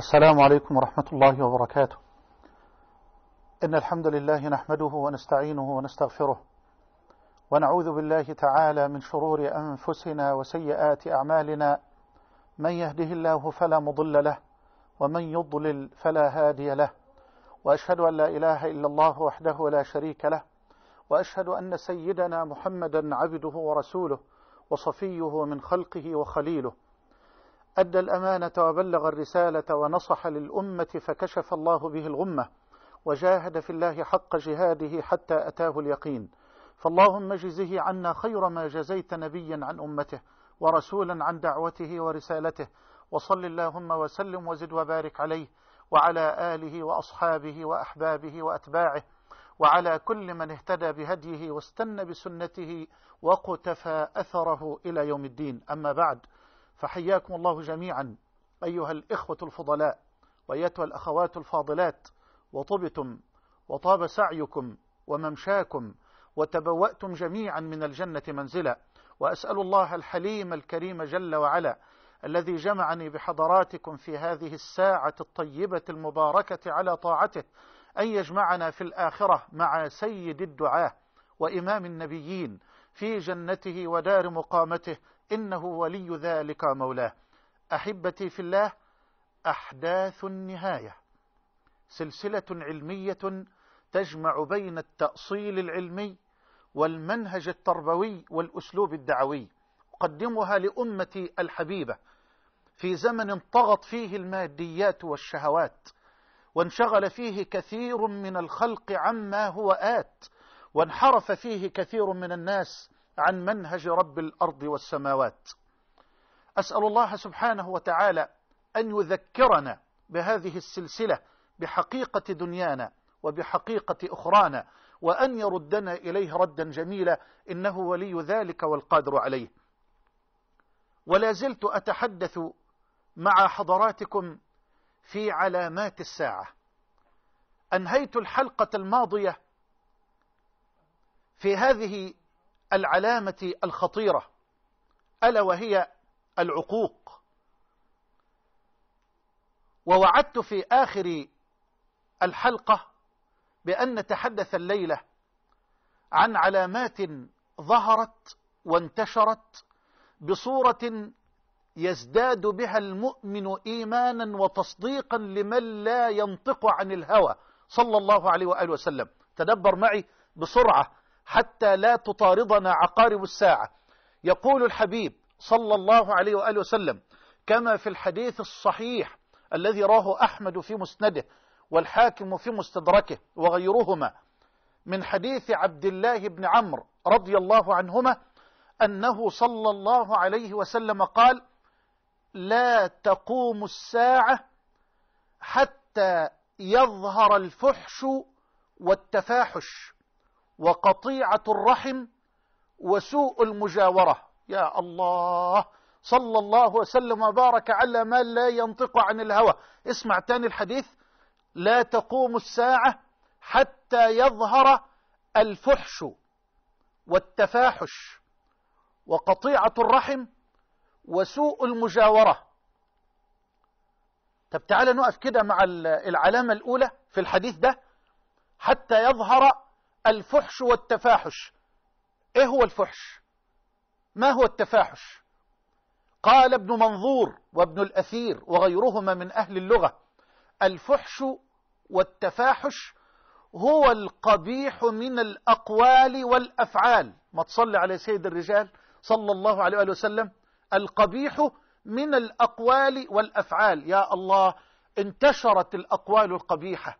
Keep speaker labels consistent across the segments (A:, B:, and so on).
A: السلام عليكم ورحمة الله وبركاته إن الحمد لله نحمده ونستعينه ونستغفره ونعوذ بالله تعالى من شرور أنفسنا وسيئات أعمالنا من يهده الله فلا مضل له ومن يضلل فلا هادي له وأشهد أن لا إله إلا الله وحده لا شريك له وأشهد أن سيدنا محمدا عبده ورسوله وصفيه من خلقه وخليله أدى الأمانة وبلغ الرسالة ونصح للأمة فكشف الله به الغمة وجاهد في الله حق جهاده حتى أتاه اليقين فاللهم جزه عنا خير ما جزيت نبيا عن أمته ورسولا عن دعوته ورسالته وصل اللهم وسلم وزد وبارك عليه وعلى آله وأصحابه وأحبابه وأتباعه وعلى كل من اهتدى بهديه واستنى بسنته وقتفى أثره إلى يوم الدين أما بعد فحياكم الله جميعا أيها الإخوة الفضلاء وأيتها الأخوات الفاضلات وطبتم وطاب سعيكم وممشاكم وتبوأتم جميعا من الجنة منزلا وأسأل الله الحليم الكريم جل وعلا الذي جمعني بحضراتكم في هذه الساعة الطيبة المباركة على طاعته أن يجمعنا في الآخرة مع سيد الدعاة وإمام النبيين في جنته ودار مقامته إنه ولي ذلك مولاه أحبتي في الله أحداث النهاية سلسلة علمية تجمع بين التأصيل العلمي والمنهج التربوي والأسلوب الدعوي أقدمها لأمتي الحبيبة في زمن طغت فيه الماديات والشهوات وانشغل فيه كثير من الخلق عما هو آت وانحرف فيه كثير من الناس عن منهج رب الأرض والسماوات أسأل الله سبحانه وتعالى أن يذكرنا بهذه السلسلة بحقيقة دنيانا وبحقيقة أخرانا وأن يردنا إليه ردا جميلا إنه ولي ذلك والقادر عليه ولا زلت أتحدث مع حضراتكم في علامات الساعة أنهيت الحلقة الماضية في هذه العلامة الخطيرة ألا وهي العقوق ووعدت في آخر الحلقة بأن نتحدث الليلة عن علامات ظهرت وانتشرت بصورة يزداد بها المؤمن إيمانا وتصديقا لمن لا ينطق عن الهوى صلى الله عليه وآله وسلم تدبر معي بسرعة حتى لا تطاردنا عقارب الساعة يقول الحبيب صلى الله عليه وآله وسلم كما في الحديث الصحيح الذي راه أحمد في مسنده والحاكم في مستدركه وغيرهما من حديث عبد الله بن عمرو رضي الله عنهما أنه صلى الله عليه وسلم قال لا تقوم الساعة حتى يظهر الفحش والتفاحش وقطيعة الرحم وسوء المجاورة يا الله صلى الله وسلم وبارك على ما لا ينطق عن الهوى اسمع تاني الحديث لا تقوم الساعة حتى يظهر الفحش والتفاحش وقطيعة الرحم وسوء المجاورة طب تعالى نقف كده مع العلامة الأولى في الحديث ده حتى يظهر الفحش والتفاحش ايه هو الفحش ما هو التفاحش قال ابن منظور وابن الأثير وغيرهما من أهل اللغة الفحش والتفاحش هو القبيح من الأقوال والأفعال ما تصلي على سيد الرجال صلى الله عليه وآله وسلم القبيح من الأقوال والأفعال يا الله انتشرت الأقوال القبيحة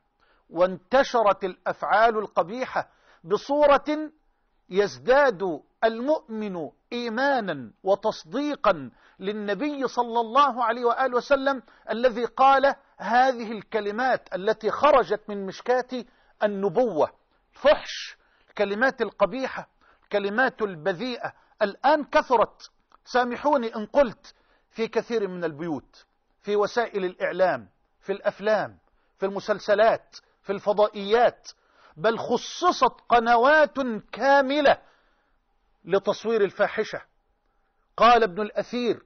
A: وانتشرت الافعال القبيحه بصوره يزداد المؤمن ايمانا وتصديقا للنبي صلى الله عليه واله وسلم الذي قال هذه الكلمات التي خرجت من مشكاه النبوه فحش الكلمات القبيحه الكلمات البذيئه الان كثرت سامحوني ان قلت في كثير من البيوت في وسائل الاعلام في الافلام في المسلسلات في الفضائيات بل خصصت قنوات كاملة لتصوير الفاحشة قال ابن الأثير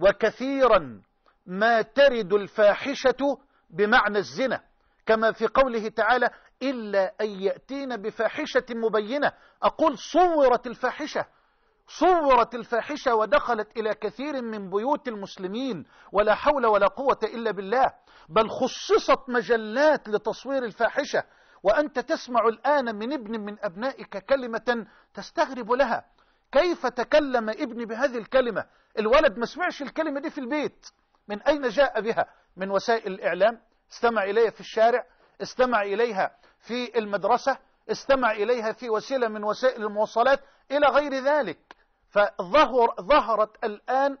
A: وكثيرا ما ترد الفاحشة بمعنى الزنا كما في قوله تعالى إلا أن يأتين بفاحشة مبينة أقول صورت الفاحشة صورت الفاحشة ودخلت إلى كثير من بيوت المسلمين ولا حول ولا قوة إلا بالله بل خصصت مجلات لتصوير الفاحشة وأنت تسمع الآن من ابن من أبنائك كلمة تستغرب لها كيف تكلم ابني بهذه الكلمة الولد ما سمعش الكلمة دي في البيت من أين جاء بها من وسائل الإعلام استمع إليها في الشارع استمع إليها في المدرسة استمع إليها في وسيلة من وسائل المواصلات إلى غير ذلك فظهر ظهرت الآن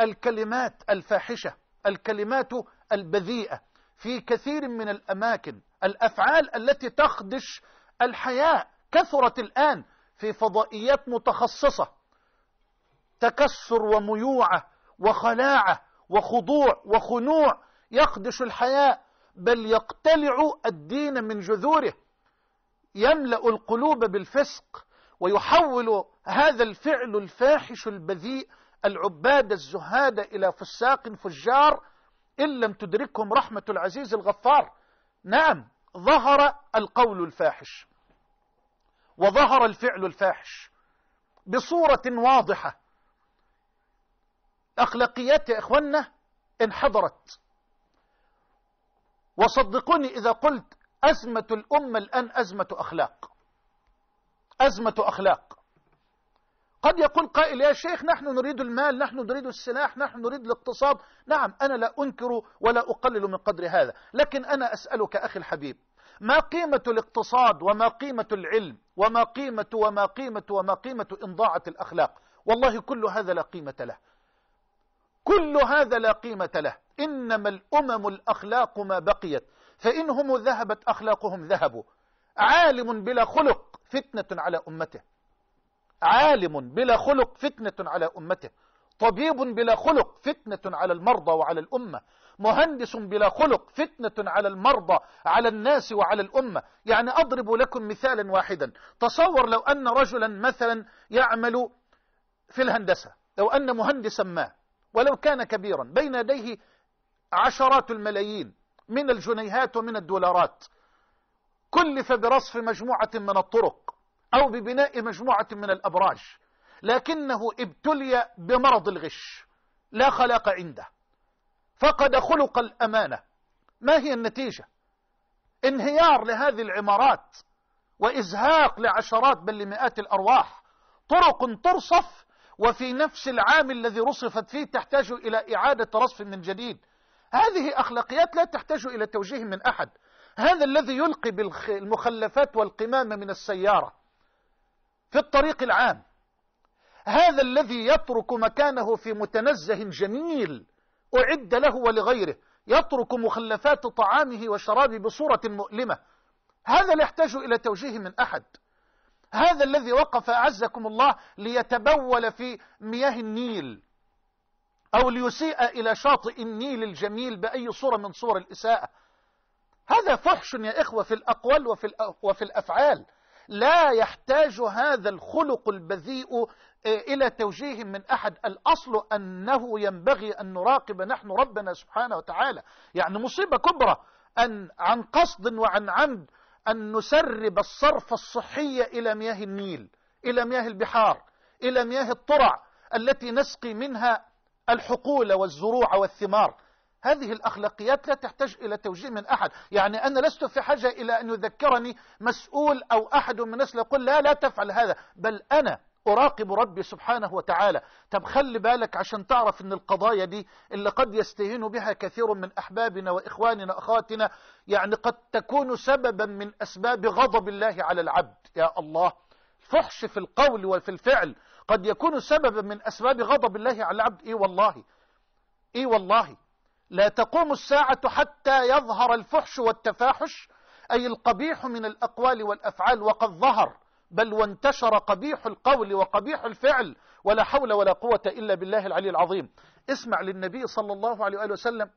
A: الكلمات الفاحشة الكلمات البذيئة في كثير من الأماكن الأفعال التي تخدش الحياء كثرت الآن في فضائيات متخصصة تكسر وميوعة وخلاعة وخضوع وخنوع يخدش الحياء بل يقتلع الدين من جذوره يملأ القلوب بالفسق ويحول هذا الفعل الفاحش البذيء العباد الزهاد إلى فساق فجار إن لم تدركهم رحمة العزيز الغفار نعم ظهر القول الفاحش وظهر الفعل الفاحش بصورة واضحة أخلاقيات يا إخوانا انحدرت وصدقوني إذا قلت أزمة الأمة الآن أزمة أخلاق أزمة أخلاق قد يقول قائل يا شيخ نحن نريد المال نحن نريد السلاح نحن نريد الاقتصاد نعم أنا لا أنكر ولا أقلل من قدر هذا لكن أنا أسألك أخي الحبيب ما قيمة الاقتصاد وما قيمة العلم وما قيمة وما قيمة وما قيمة إنضاعة الأخلاق والله كل هذا لا قيمة له كل هذا لا قيمة له إنما الأمم الأخلاق ما بقيت فإنهم ذهبت أخلاقهم ذهبوا عالم بلا خلق فتنة على أمته عالم بلا خلق فتنة على أمته طبيب بلا خلق فتنة على المرضى وعلى الأمة مهندس بلا خلق فتنة على المرضى على الناس وعلى الأمة يعني أضرب لكم مثالا واحدا تصور لو أن رجلا مثلا يعمل في الهندسة لو أن مهندسا ما ولو كان كبيرا بين يديه عشرات الملايين من الجنيهات ومن الدولارات كلف برصف مجموعة من الطرق أو ببناء مجموعة من الأبراج لكنه ابتلي بمرض الغش لا خلاق عنده فقد خلق الأمانة ما هي النتيجة انهيار لهذه العمارات وإزهاق لعشرات بل لمئات الأرواح طرق ترصف وفي نفس العام الذي رصفت فيه تحتاج إلى إعادة رصف من جديد هذه أخلاقيات لا تحتاج إلى توجيه من أحد هذا الذي يلقي بالمخلفات والقمامة من السيارة في الطريق العام هذا الذي يترك مكانه في متنزه جميل أعد له ولغيره يترك مخلفات طعامه وشرابه بصورة مؤلمة هذا لا يحتاج إلى توجيه من أحد هذا الذي وقف أعزكم الله ليتبول في مياه النيل أو ليسيء إلى شاطئ النيل الجميل بأي صورة من صور الإساءة هذا فحش يا إخوة في الأقوال وفي, وفي الأفعال لا يحتاج هذا الخلق البذيء آه، إلى توجيه من أحد الأصل أنه ينبغي أن نراقب نحن ربنا سبحانه وتعالى يعني مصيبة كبرى أن عن قصد وعن عمد أن نسرب الصرف الصحي إلى مياه النيل إلى مياه البحار إلى مياه الطرع التي نسقي منها الحقول والزروع والثمار هذه الأخلاقيات لا تحتاج إلى توجيه من أحد يعني أنا لست في حاجة إلى أن يذكرني مسؤول أو أحد من الناس يقول لا لا تفعل هذا بل أنا أراقب ربي سبحانه وتعالى طب خلي بالك عشان تعرف أن القضايا دي اللي قد يستهين بها كثير من أحبابنا وإخواننا أخواتنا يعني قد تكون سببا من أسباب غضب الله على العبد يا الله فحش في القول وفي الفعل قد يكون سببا من أسباب غضب الله على العبد إيه والله إيه والله لا تقوم الساعة حتى يظهر الفحش والتفاحش أي القبيح من الأقوال والأفعال وقد ظهر بل وانتشر قبيح القول وقبيح الفعل ولا حول ولا قوة إلا بالله العلي العظيم اسمع للنبي صلى الله عليه وآله وسلم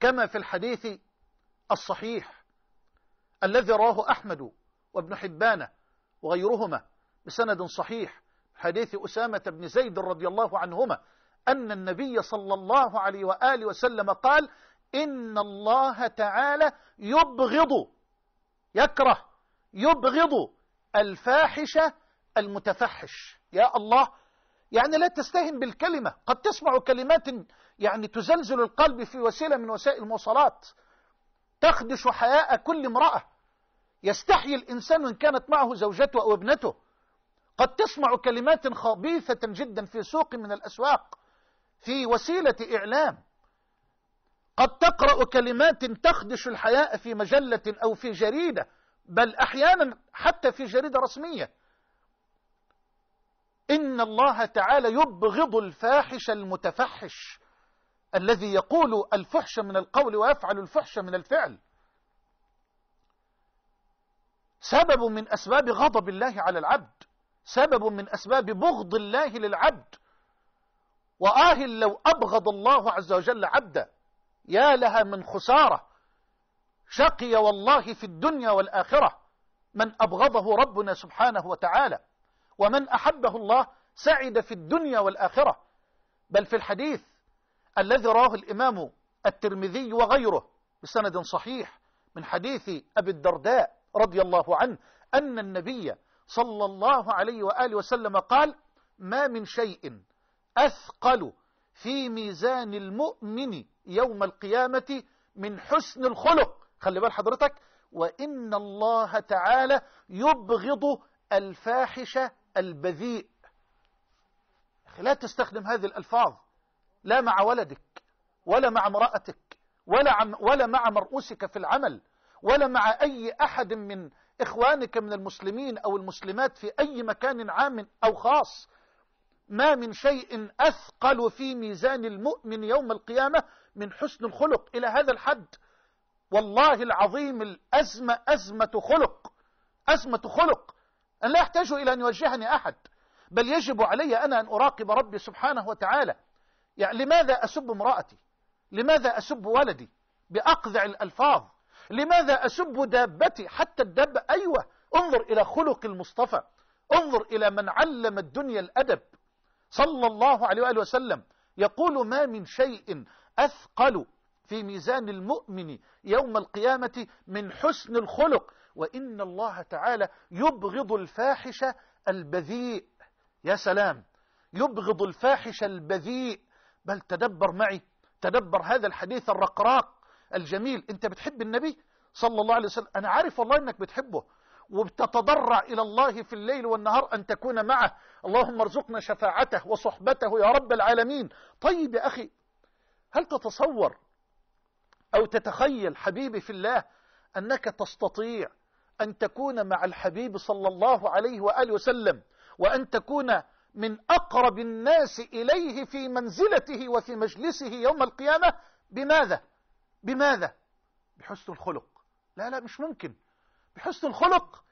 A: كما في الحديث الصحيح الذي راه أحمد وابن حبان وغيرهما بسند صحيح حديث أسامة بن زيد رضي الله عنهما أن النبي صلى الله عليه وآله وسلم قال إن الله تعالى يبغض يكره يبغض الفاحشة المتفحش يا الله يعني لا تستهن بالكلمة قد تسمع كلمات يعني تزلزل القلب في وسيلة من وسائل الموصلات تخدش حياء كل امرأة يستحي الإنسان إن كانت معه زوجته أو ابنته قد تسمع كلمات خبيثة جدا في سوق من الأسواق في وسيلة إعلام قد تقرأ كلمات تخدش الحياء في مجلة أو في جريدة بل أحيانا حتى في جريدة رسمية إن الله تعالى يبغض الفاحش المتفحش الذي يقول الفحش من القول ويفعل الفحش من الفعل سبب من أسباب غضب الله على العبد سبب من أسباب بغض الله للعبد وآه لو أبغض الله عز وجل عبده يا لها من خسارة شقي والله في الدنيا والآخرة من أبغضه ربنا سبحانه وتعالى ومن أحبه الله سعد في الدنيا والآخرة بل في الحديث الذي رواه الإمام الترمذي وغيره بسند صحيح من حديث أبي الدرداء رضي الله عنه أن النبي صلى الله عليه وآله وسلم قال ما من شيء أثقل في ميزان المؤمن يوم القيامة من حسن الخلق خلي بال حضرتك وإن الله تعالى يبغض الفاحش البذيء لا تستخدم هذه الألفاظ لا مع ولدك ولا مع امرأتك ولا, عم ولا مع مرؤوسك في العمل ولا مع أي أحد من إخوانك من المسلمين أو المسلمات في أي مكان عام أو خاص ما من شيء أثقل في ميزان المؤمن يوم القيامة من حسن الخلق إلى هذا الحد والله العظيم الأزمة أزمة خلق أزمة خلق أن لا أحتاج إلى أن يوجهني أحد بل يجب علي أنا أن أراقب ربي سبحانه وتعالى يعني لماذا أسب امرأتي لماذا أسب ولدي بأقذع الألفاظ لماذا أسب دابتي حتى الدابة أيوة انظر إلى خلق المصطفى انظر إلى من علم الدنيا الأدب صلى الله عليه وآله وسلم يقول ما من شيء أثقل في ميزان المؤمن يوم القيامة من حسن الخلق وإن الله تعالى يبغض الفاحش البذيء يا سلام يبغض الفاحش البذيء بل تدبر معي تدبر هذا الحديث الرقراق الجميل انت بتحب النبي صلى الله عليه وسلم انا عارف والله انك بتحبه وبتتضرع إلى الله في الليل والنهار أن تكون معه اللهم ارزقنا شفاعته وصحبته يا رب العالمين طيب يا أخي هل تتصور أو تتخيل حبيبي في الله أنك تستطيع أن تكون مع الحبيب صلى الله عليه وآله وسلم وأن تكون من أقرب الناس إليه في منزلته وفي مجلسه يوم القيامة بماذا؟ بماذا؟ بحسن الخلق لا لا مش ممكن بحسن الخلق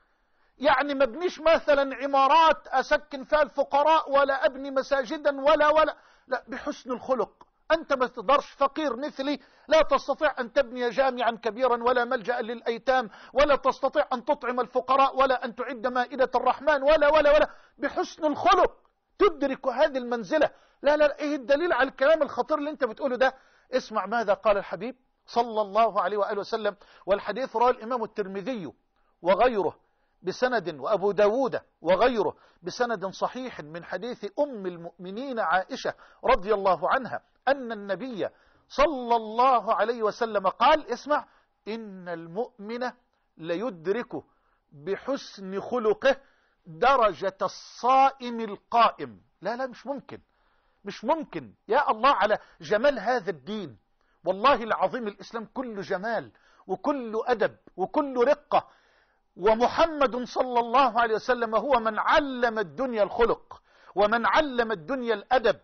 A: يعني ما بنيش مثلا عمارات أسكن فيها الفقراء ولا أبني مساجدا ولا ولا لا بحسن الخلق أنت ما تقدرش فقير مثلي لا تستطيع أن تبني جامعا كبيرا ولا ملجأ للأيتام ولا تستطيع أن تطعم الفقراء ولا أن تعد مائدة الرحمن ولا ولا ولا بحسن الخلق تدرك هذه المنزلة لا لا إيه الدليل على الكلام الخطير اللي أنت بتقوله ده اسمع ماذا قال الحبيب صلى الله عليه وآله وسلم والحديث رواه الإمام الترمذي وغيره بسند وأبو داود وغيره بسند صحيح من حديث أم المؤمنين عائشة رضي الله عنها أن النبي صلى الله عليه وسلم قال اسمع إن المؤمن ليدرك بحسن خلقه درجة الصائم القائم لا لا مش ممكن مش ممكن يا الله على جمال هذا الدين والله العظيم الإسلام كله جمال وكله أدب وكله رقة ومحمد صلى الله عليه وسلم هو من علم الدنيا الخلق ومن علم الدنيا الأدب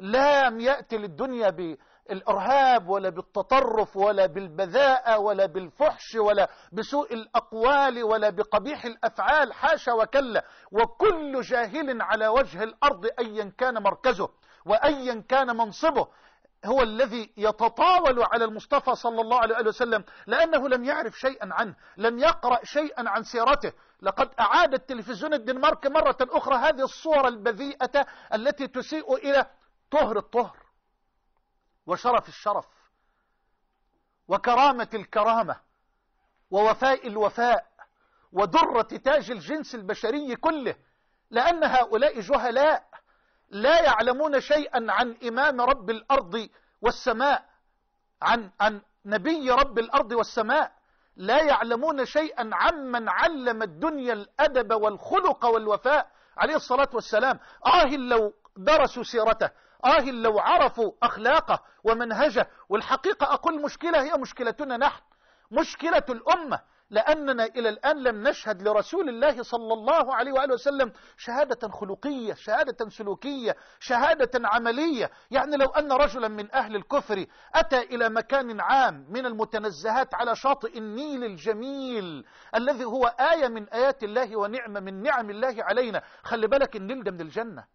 A: لم يأتي للدنيا بالإرهاب ولا بالتطرف ولا بالبذاءة ولا بالفحش ولا بسوء الأقوال ولا بقبيح الأفعال حاشا وكلا وكل جاهل على وجه الأرض أيا كان مركزه وأيا كان منصبه هو الذي يتطاول على المصطفى صلى الله عليه وسلم لأنه لم يعرف شيئا عنه لم يقرأ شيئا عن سيرته لقد أعاد التلفزيون الدنمارك مرة أخرى هذه الصورة البذيئة التي تسيء إلى طهر الطهر وشرف الشرف وكرامة الكرامة ووفاء الوفاء ودرة تاج الجنس البشري كله لأن هؤلاء جهلاء لا يعلمون شيئا عن إمام رب الأرض والسماء عن, عن نبي رب الأرض والسماء لا يعلمون شيئا عمن علم الدنيا الأدب والخلق والوفاء عليه الصلاة والسلام آه لو درسوا سيرته آه لو عرفوا أخلاقه ومنهجه والحقيقة أقول مشكلة هي مشكلتنا نحن مشكلة الأمة لأننا إلى الآن لم نشهد لرسول الله صلى الله عليه وآله وسلم شهادة خلقية شهادة سلوكية شهادة عملية يعني لو أن رجلا من أهل الكفر أتى إلى مكان عام من المتنزهات على شاطئ النيل الجميل الذي هو آية من آيات الله ونعمة من نعم الله علينا خلي بالك النيل ده من الجنة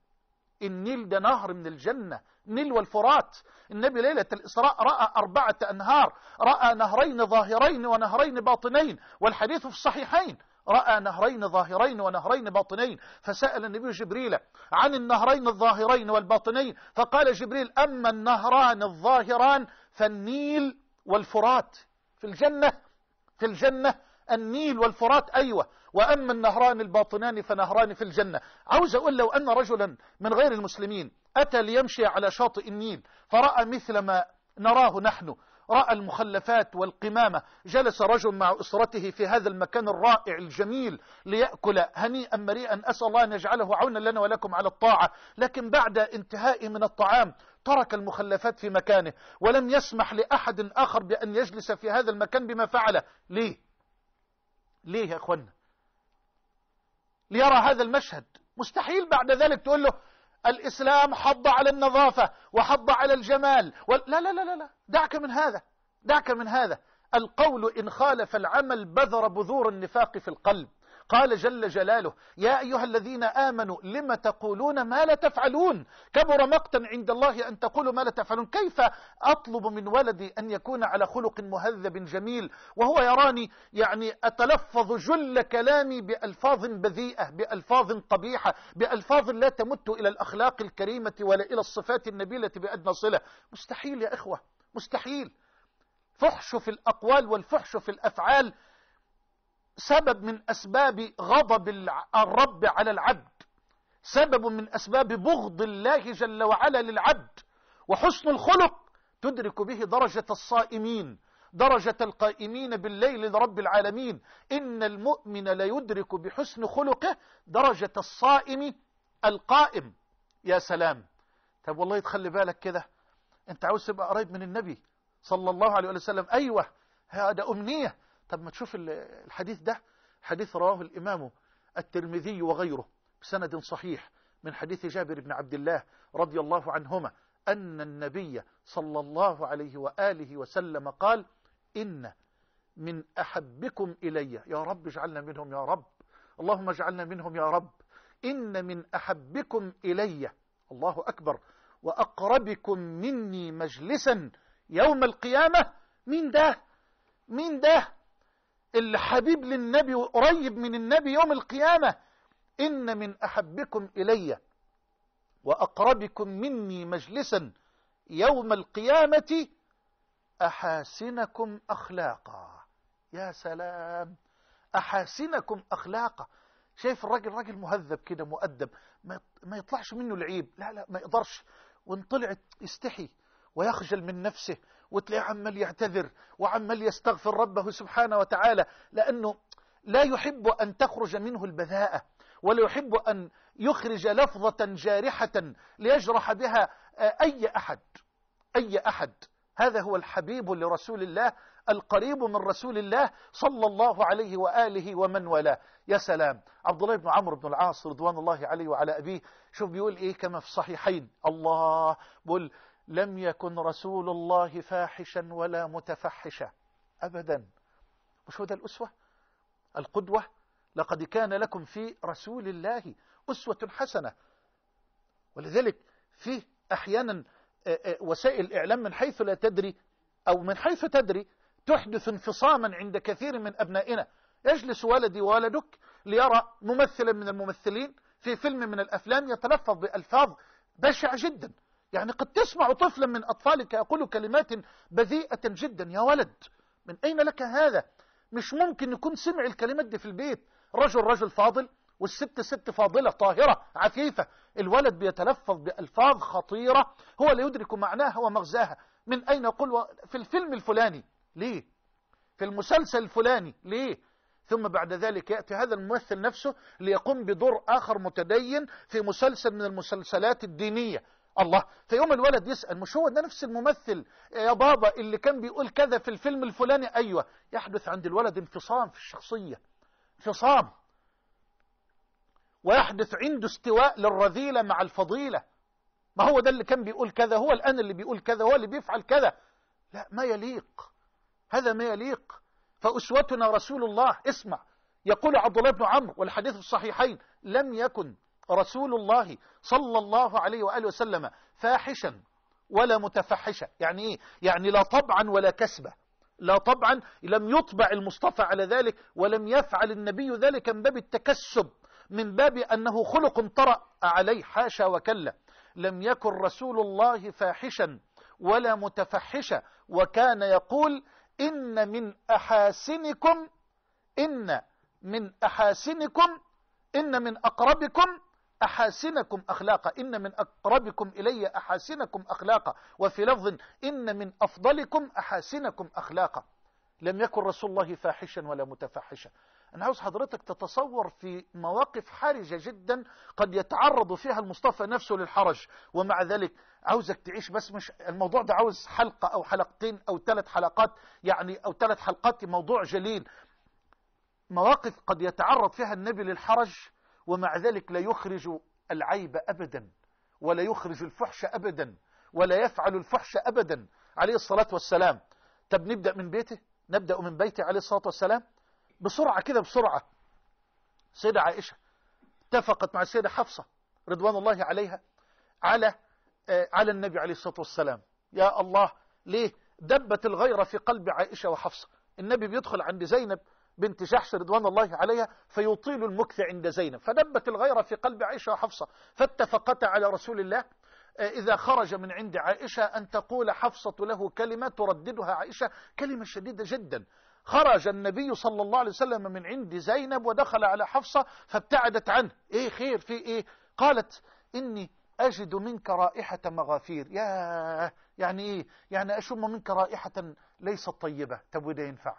A: النيل ده نهر من الجنة النيل والفرات النبي ليلة الإسراء رأى أربعة أنهار رأى نهرين ظاهرين ونهرين باطنين والحديث في الصحيحين رأى نهرين ظاهرين ونهرين باطنين فسأل النبي جبريل عن النهرين الظاهرين والباطنين فقال جبريل أما النهران الظاهران فالنيل والفرات في الجنة في الجنة النيل والفرات أيوة وأما النهران الباطنان فنهران في الجنة عاوز أقول لو أن رجلا من غير المسلمين أتى ليمشي على شاطئ النيل فرأى مثل ما نراه نحن رأى المخلفات والقمامة جلس رجل مع أسرته في هذا المكان الرائع الجميل ليأكل هنيئا مريئا أسأل الله أن يجعله عونا لنا ولكم على الطاعة لكن بعد انتهاء من الطعام ترك المخلفات في مكانه ولم يسمح لأحد آخر بأن يجلس في هذا المكان بما فعله ليه ليه يا اخوانا ليرى هذا المشهد مستحيل بعد ذلك تقول له الإسلام حض على النظافة وحض على الجمال وال... لا لا لا لا دعك من هذا دعك من هذا القول إن خالف العمل بذر بذور النفاق في القلب قال جل جلاله يا أيها الذين آمنوا لم تقولون ما لا تفعلون كبر مقتا عند الله أن تقولوا ما لا تفعلون كيف أطلب من ولدي أن يكون على خلق مهذب جميل وهو يراني يعني أتلفظ جل كلامي بألفاظ بذيئة بألفاظ قبيحة بألفاظ لا تمت إلى الأخلاق الكريمة ولا إلى الصفات النبيلة بأدنى صلة مستحيل يا إخوة مستحيل فحش في الأقوال والفحش في الأفعال سبب من أسباب غضب الرب على العبد سبب من أسباب بغض الله جل وعلا للعبد وحسن الخلق تدرك به درجة الصائمين درجة القائمين بالليل لرب العالمين إن المؤمن ليدرك بحسن خلقه درجة الصائم القائم يا سلام طب والله تخلي بالك كده انت عاوز تبقى قريب من النبي صلى الله عليه وسلم أيوه هذا أمنية طب ما تشوف الحديث ده حديث رواه الإمام الترمذي وغيره بسند صحيح من حديث جابر بن عبد الله رضي الله عنهما أن النبي صلى الله عليه وآله وسلم قال إن من أحبكم إلي يا رب اجعلنا منهم يا رب اللهم اجعلنا منهم يا رب إن من أحبكم إلي الله أكبر وأقربكم مني مجلسا يوم القيامة مين ده مين ده اللي حبيب للنبي وقريب من النبي يوم القيامة إن من أحبكم إلي وأقربكم مني مجلسا يوم القيامة أحاسنكم أخلاقا يا سلام أحاسنكم أخلاقا شايف الراجل راجل مهذب كده مؤدب ما يطلعش منه العيب لا لا ما يقدرش وان طلعت يستحي ويخجل من نفسه وتلاقيه عمال يعتذر وعمال يستغفر ربه سبحانه وتعالى لأنه لا يحب أن تخرج منه البذاءة ولا يحب أن يخرج لفظة جارحة ليجرح بها آه، أي أحد أي أحد هذا هو الحبيب لرسول الله القريب من رسول الله صلى الله عليه وآله ومن والاه يا سلام عبد الله بن عمرو بن العاص رضوان الله عليه وعلى أبيه شوف بيقول إيه كما في الصحيحين الله بيقول لم يكن رسول الله فاحشا ولا متفحشا أبدا مش هذا ده الأسوة القدوة لقد كان لكم في رسول الله أسوة حسنة ولذلك فيه أحيانا آه، آه، وسائل الإعلام من حيث لا تدري أو من حيث تدري تحدث انفصاما عند كثير من أبنائنا يجلس ولدي وولدك ليرى ممثلا من الممثلين في فيلم من الأفلام يتلفظ بألفاظ بشعة جدا يعني قد تسمع طفلا من أطفالك يقول كلمات بذيئة جدا يا ولد من أين لك هذا مش ممكن يكون سمع الكلمات دي في البيت رجل رجل فاضل والست ست فاضلة طاهرة عفيفة الولد بيتلفظ بألفاظ خطيرة هو لا يدرك معناها ومغزاها من أين يقول في الفيلم الفلاني ليه في المسلسل الفلاني ليه ثم بعد ذلك يأتي هذا الممثل نفسه ليقوم بدور آخر متدين في مسلسل من المسلسلات الدينية الله فيوم الولد يسأل مش هو ده نفس الممثل آه، يا بابا اللي كان بيقول كذا في الفيلم الفلاني أيوة يحدث عند الولد انفصام في الشخصية انفصام ويحدث عنده استواء للرذيلة مع الفضيلة ما هو ده اللي كان بيقول كذا هو الآن اللي بيقول كذا هو اللي بيفعل كذا لا ما يليق هذا ما يليق فأسوتنا رسول الله اسمع يقول عبد الله بن عمرو والحديث الصحيحين لم يكن رسول الله صلى الله عليه وآله وسلم فاحشا ولا متفحشا يعني إيه؟ يعني لا طبعا ولا كسبة لا طبعا لم يطبع المصطفى على ذلك ولم يفعل النبي ذلك من باب التكسب من باب أنه خلق طرأ عليه حاشا وكلا لم يكن رسول الله فاحشا ولا متفحشا وكان يقول إن من أحاسنكم إن من أحاسنكم إن من أقربكم أحاسنكم أخلاقا إن من أقربكم إلي أحاسنكم أخلاقا وفي لفظ إن من أفضلكم أحاسنكم أخلاقا لم يكن رسول الله فاحشا ولا متفحشا أنا عاوز حضرتك تتصور في مواقف حرجة جدا قد يتعرض فيها المصطفى نفسه للحرج ومع ذلك عاوزك تعيش بس مش الموضوع ده عاوز حلقة أو حلقتين أو ثلاث حلقات يعني أو ثلاث حلقات موضوع جليل مواقف قد يتعرض فيها النبي للحرج ومع ذلك لا يخرج العيب أبدا ولا يخرج الفحش أبدا ولا يفعل الفحش أبدا عليه الصلاة والسلام طب نبدأ من بيته نبدأ من بيته عليه الصلاة والسلام بسرعة كده بسرعة سيدة عائشة اتفقت مع السيدة حفصة رضوان الله عليها على آه، على النبي عليه الصلاة والسلام يا الله ليه دبت الغيرة في قلب عائشة وحفصة النبي بيدخل عند زينب بنت جحش رضوان الله عليها فيطيل المكث عند زينب فدبت الغيرة في قلب عائشة وحفصة فاتفقتا على رسول الله آه، إذا خرج من عند عائشة أن تقول حفصة له كلمة ترددها عائشة كلمة شديدة جدا خرج النبي صلى الله عليه وسلم من عند زينب ودخل على حفصة فابتعدت عنه إيه خير في إيه قالت إني أجد منك رائحة مغافير يا يعني إيه يعني أشم منك رائحة ليست طيبة طب وده ينفع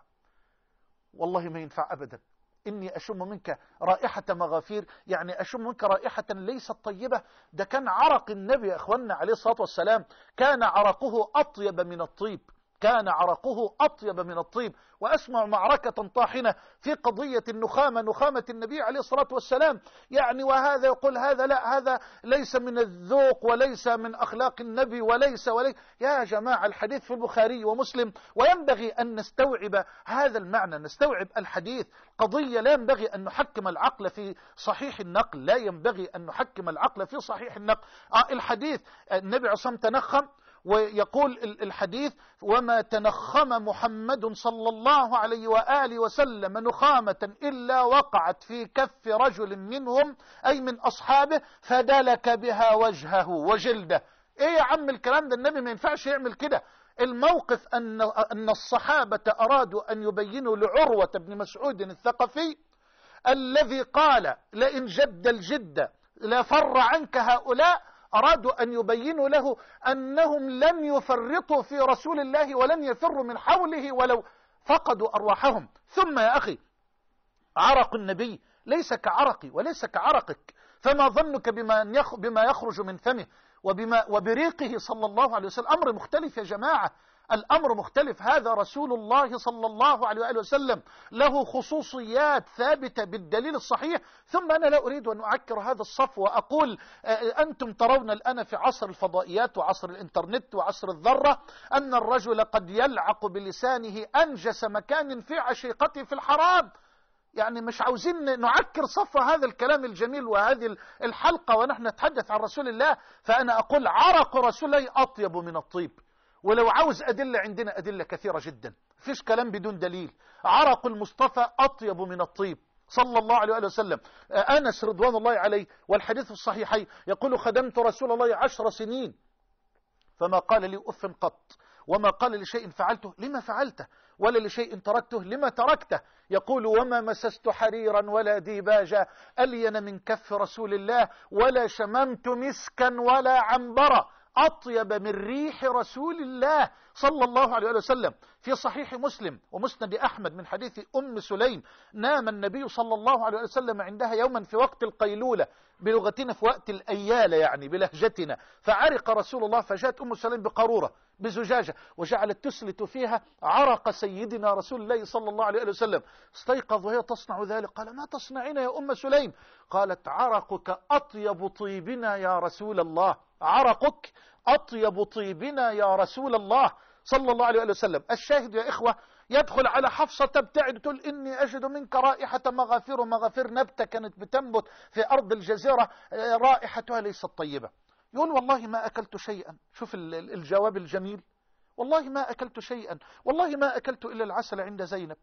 A: والله ما ينفع أبدا إني أشم منك رائحة مغافير يعني أشم منك رائحة ليست طيبة ده كان عرق النبي أخواننا عليه الصلاة والسلام كان عرقه أطيب من الطيب كان عرقه أطيب من الطيب وأسمع معركة طاحنة في قضية النخامة نخامة النبي عليه الصلاة والسلام يعني وهذا يقول هذا لا هذا ليس من الذوق وليس من أخلاق النبي وليس وليس يا جماعة الحديث في البخاري ومسلم وينبغي أن نستوعب هذا المعنى نستوعب الحديث قضية لا ينبغي أن نحكم العقل في صحيح النقل لا ينبغي أن نحكم العقل في صحيح النقل آه، الحديث النبي عصام تنخم ويقول الحديث وما تنخم محمد صلى الله عليه وآله وسلم نخامة إلا وقعت في كف رجل منهم أي من أصحابه فدلك بها وجهه وجلده ايه يا عم الكلام ده النبي ما ينفعش يعمل كده الموقف أن, أن الصحابة أرادوا أن يبينوا لعروة بن مسعود الثقفي الذي قال لئن جد الجد لا فر عنك هؤلاء أرادوا أن يبينوا له أنهم لن يفرطوا في رسول الله ولن يفروا من حوله ولو فقدوا أرواحهم ثم يا أخي عرق النبي ليس كعرقي وليس كعرقك فما ظنك بما يخرج من فمه وبما وبريقه صلى الله عليه وسلم أمر مختلف يا جماعة الأمر مختلف هذا رسول الله صلى الله عليه وآله وسلم له خصوصيات ثابتة بالدليل الصحيح ثم أنا لا أريد أن أعكر هذا الصف وأقول آه، آه، أنتم ترون الآن في عصر الفضائيات وعصر الإنترنت وعصر الذرة أن الرجل قد يلعق بلسانه أنجس مكان في عشيقته في الحرام يعني مش عاوزين نعكر صف هذا الكلام الجميل وهذه الحلقة ونحن نتحدث عن رسول الله فأنا أقول عرق رسول الله أطيب من الطيب ولو عاوز أدلة عندنا أدلة كثيرة جدا فيش كلام بدون دليل عرق المصطفى أطيب من الطيب صلى الله عليه وآله وسلم أنس رضوان الله عليه والحديث في الصحيحين يقول خدمت رسول الله عشر سنين فما قال لي أف قط وما قال لشيء فعلته لما فعلته ولا لشيء تركته لما تركته يقول وما مسست حريرا ولا ديباجا ألين من كف رسول الله ولا شممت مسكا ولا عنبرا أطيب من ريح رسول الله صلى الله عليه وسلم في صحيح مسلم ومسند أحمد من حديث أم سليم نام النبي صلى الله عليه وسلم عندها يوما في وقت القيلولة بلغتنا في وقت الأيالة يعني بلهجتنا فعرق رسول الله فجاءت أم سليم بقارورة بزجاجة وجعلت تسلت فيها عرق سيدنا رسول الله صلى الله عليه وسلم استيقظ وهي تصنع ذلك قال ما تصنعين يا أم سليم قالت عرقك أطيب طيبنا يا رسول الله عرقك أطيب طيبنا يا رسول الله صلى الله عليه وسلم الشاهد يا إخوة يدخل على حفصة تبتعد تقول إني أجد منك رائحة مغافر ومغافير نبتة كانت بتنبت في أرض الجزيرة آه، رائحتها ليست طيبة يقول والله ما أكلت شيئا شوف الجواب الجميل والله ما أكلت شيئا والله ما أكلت إلا العسل عند زينب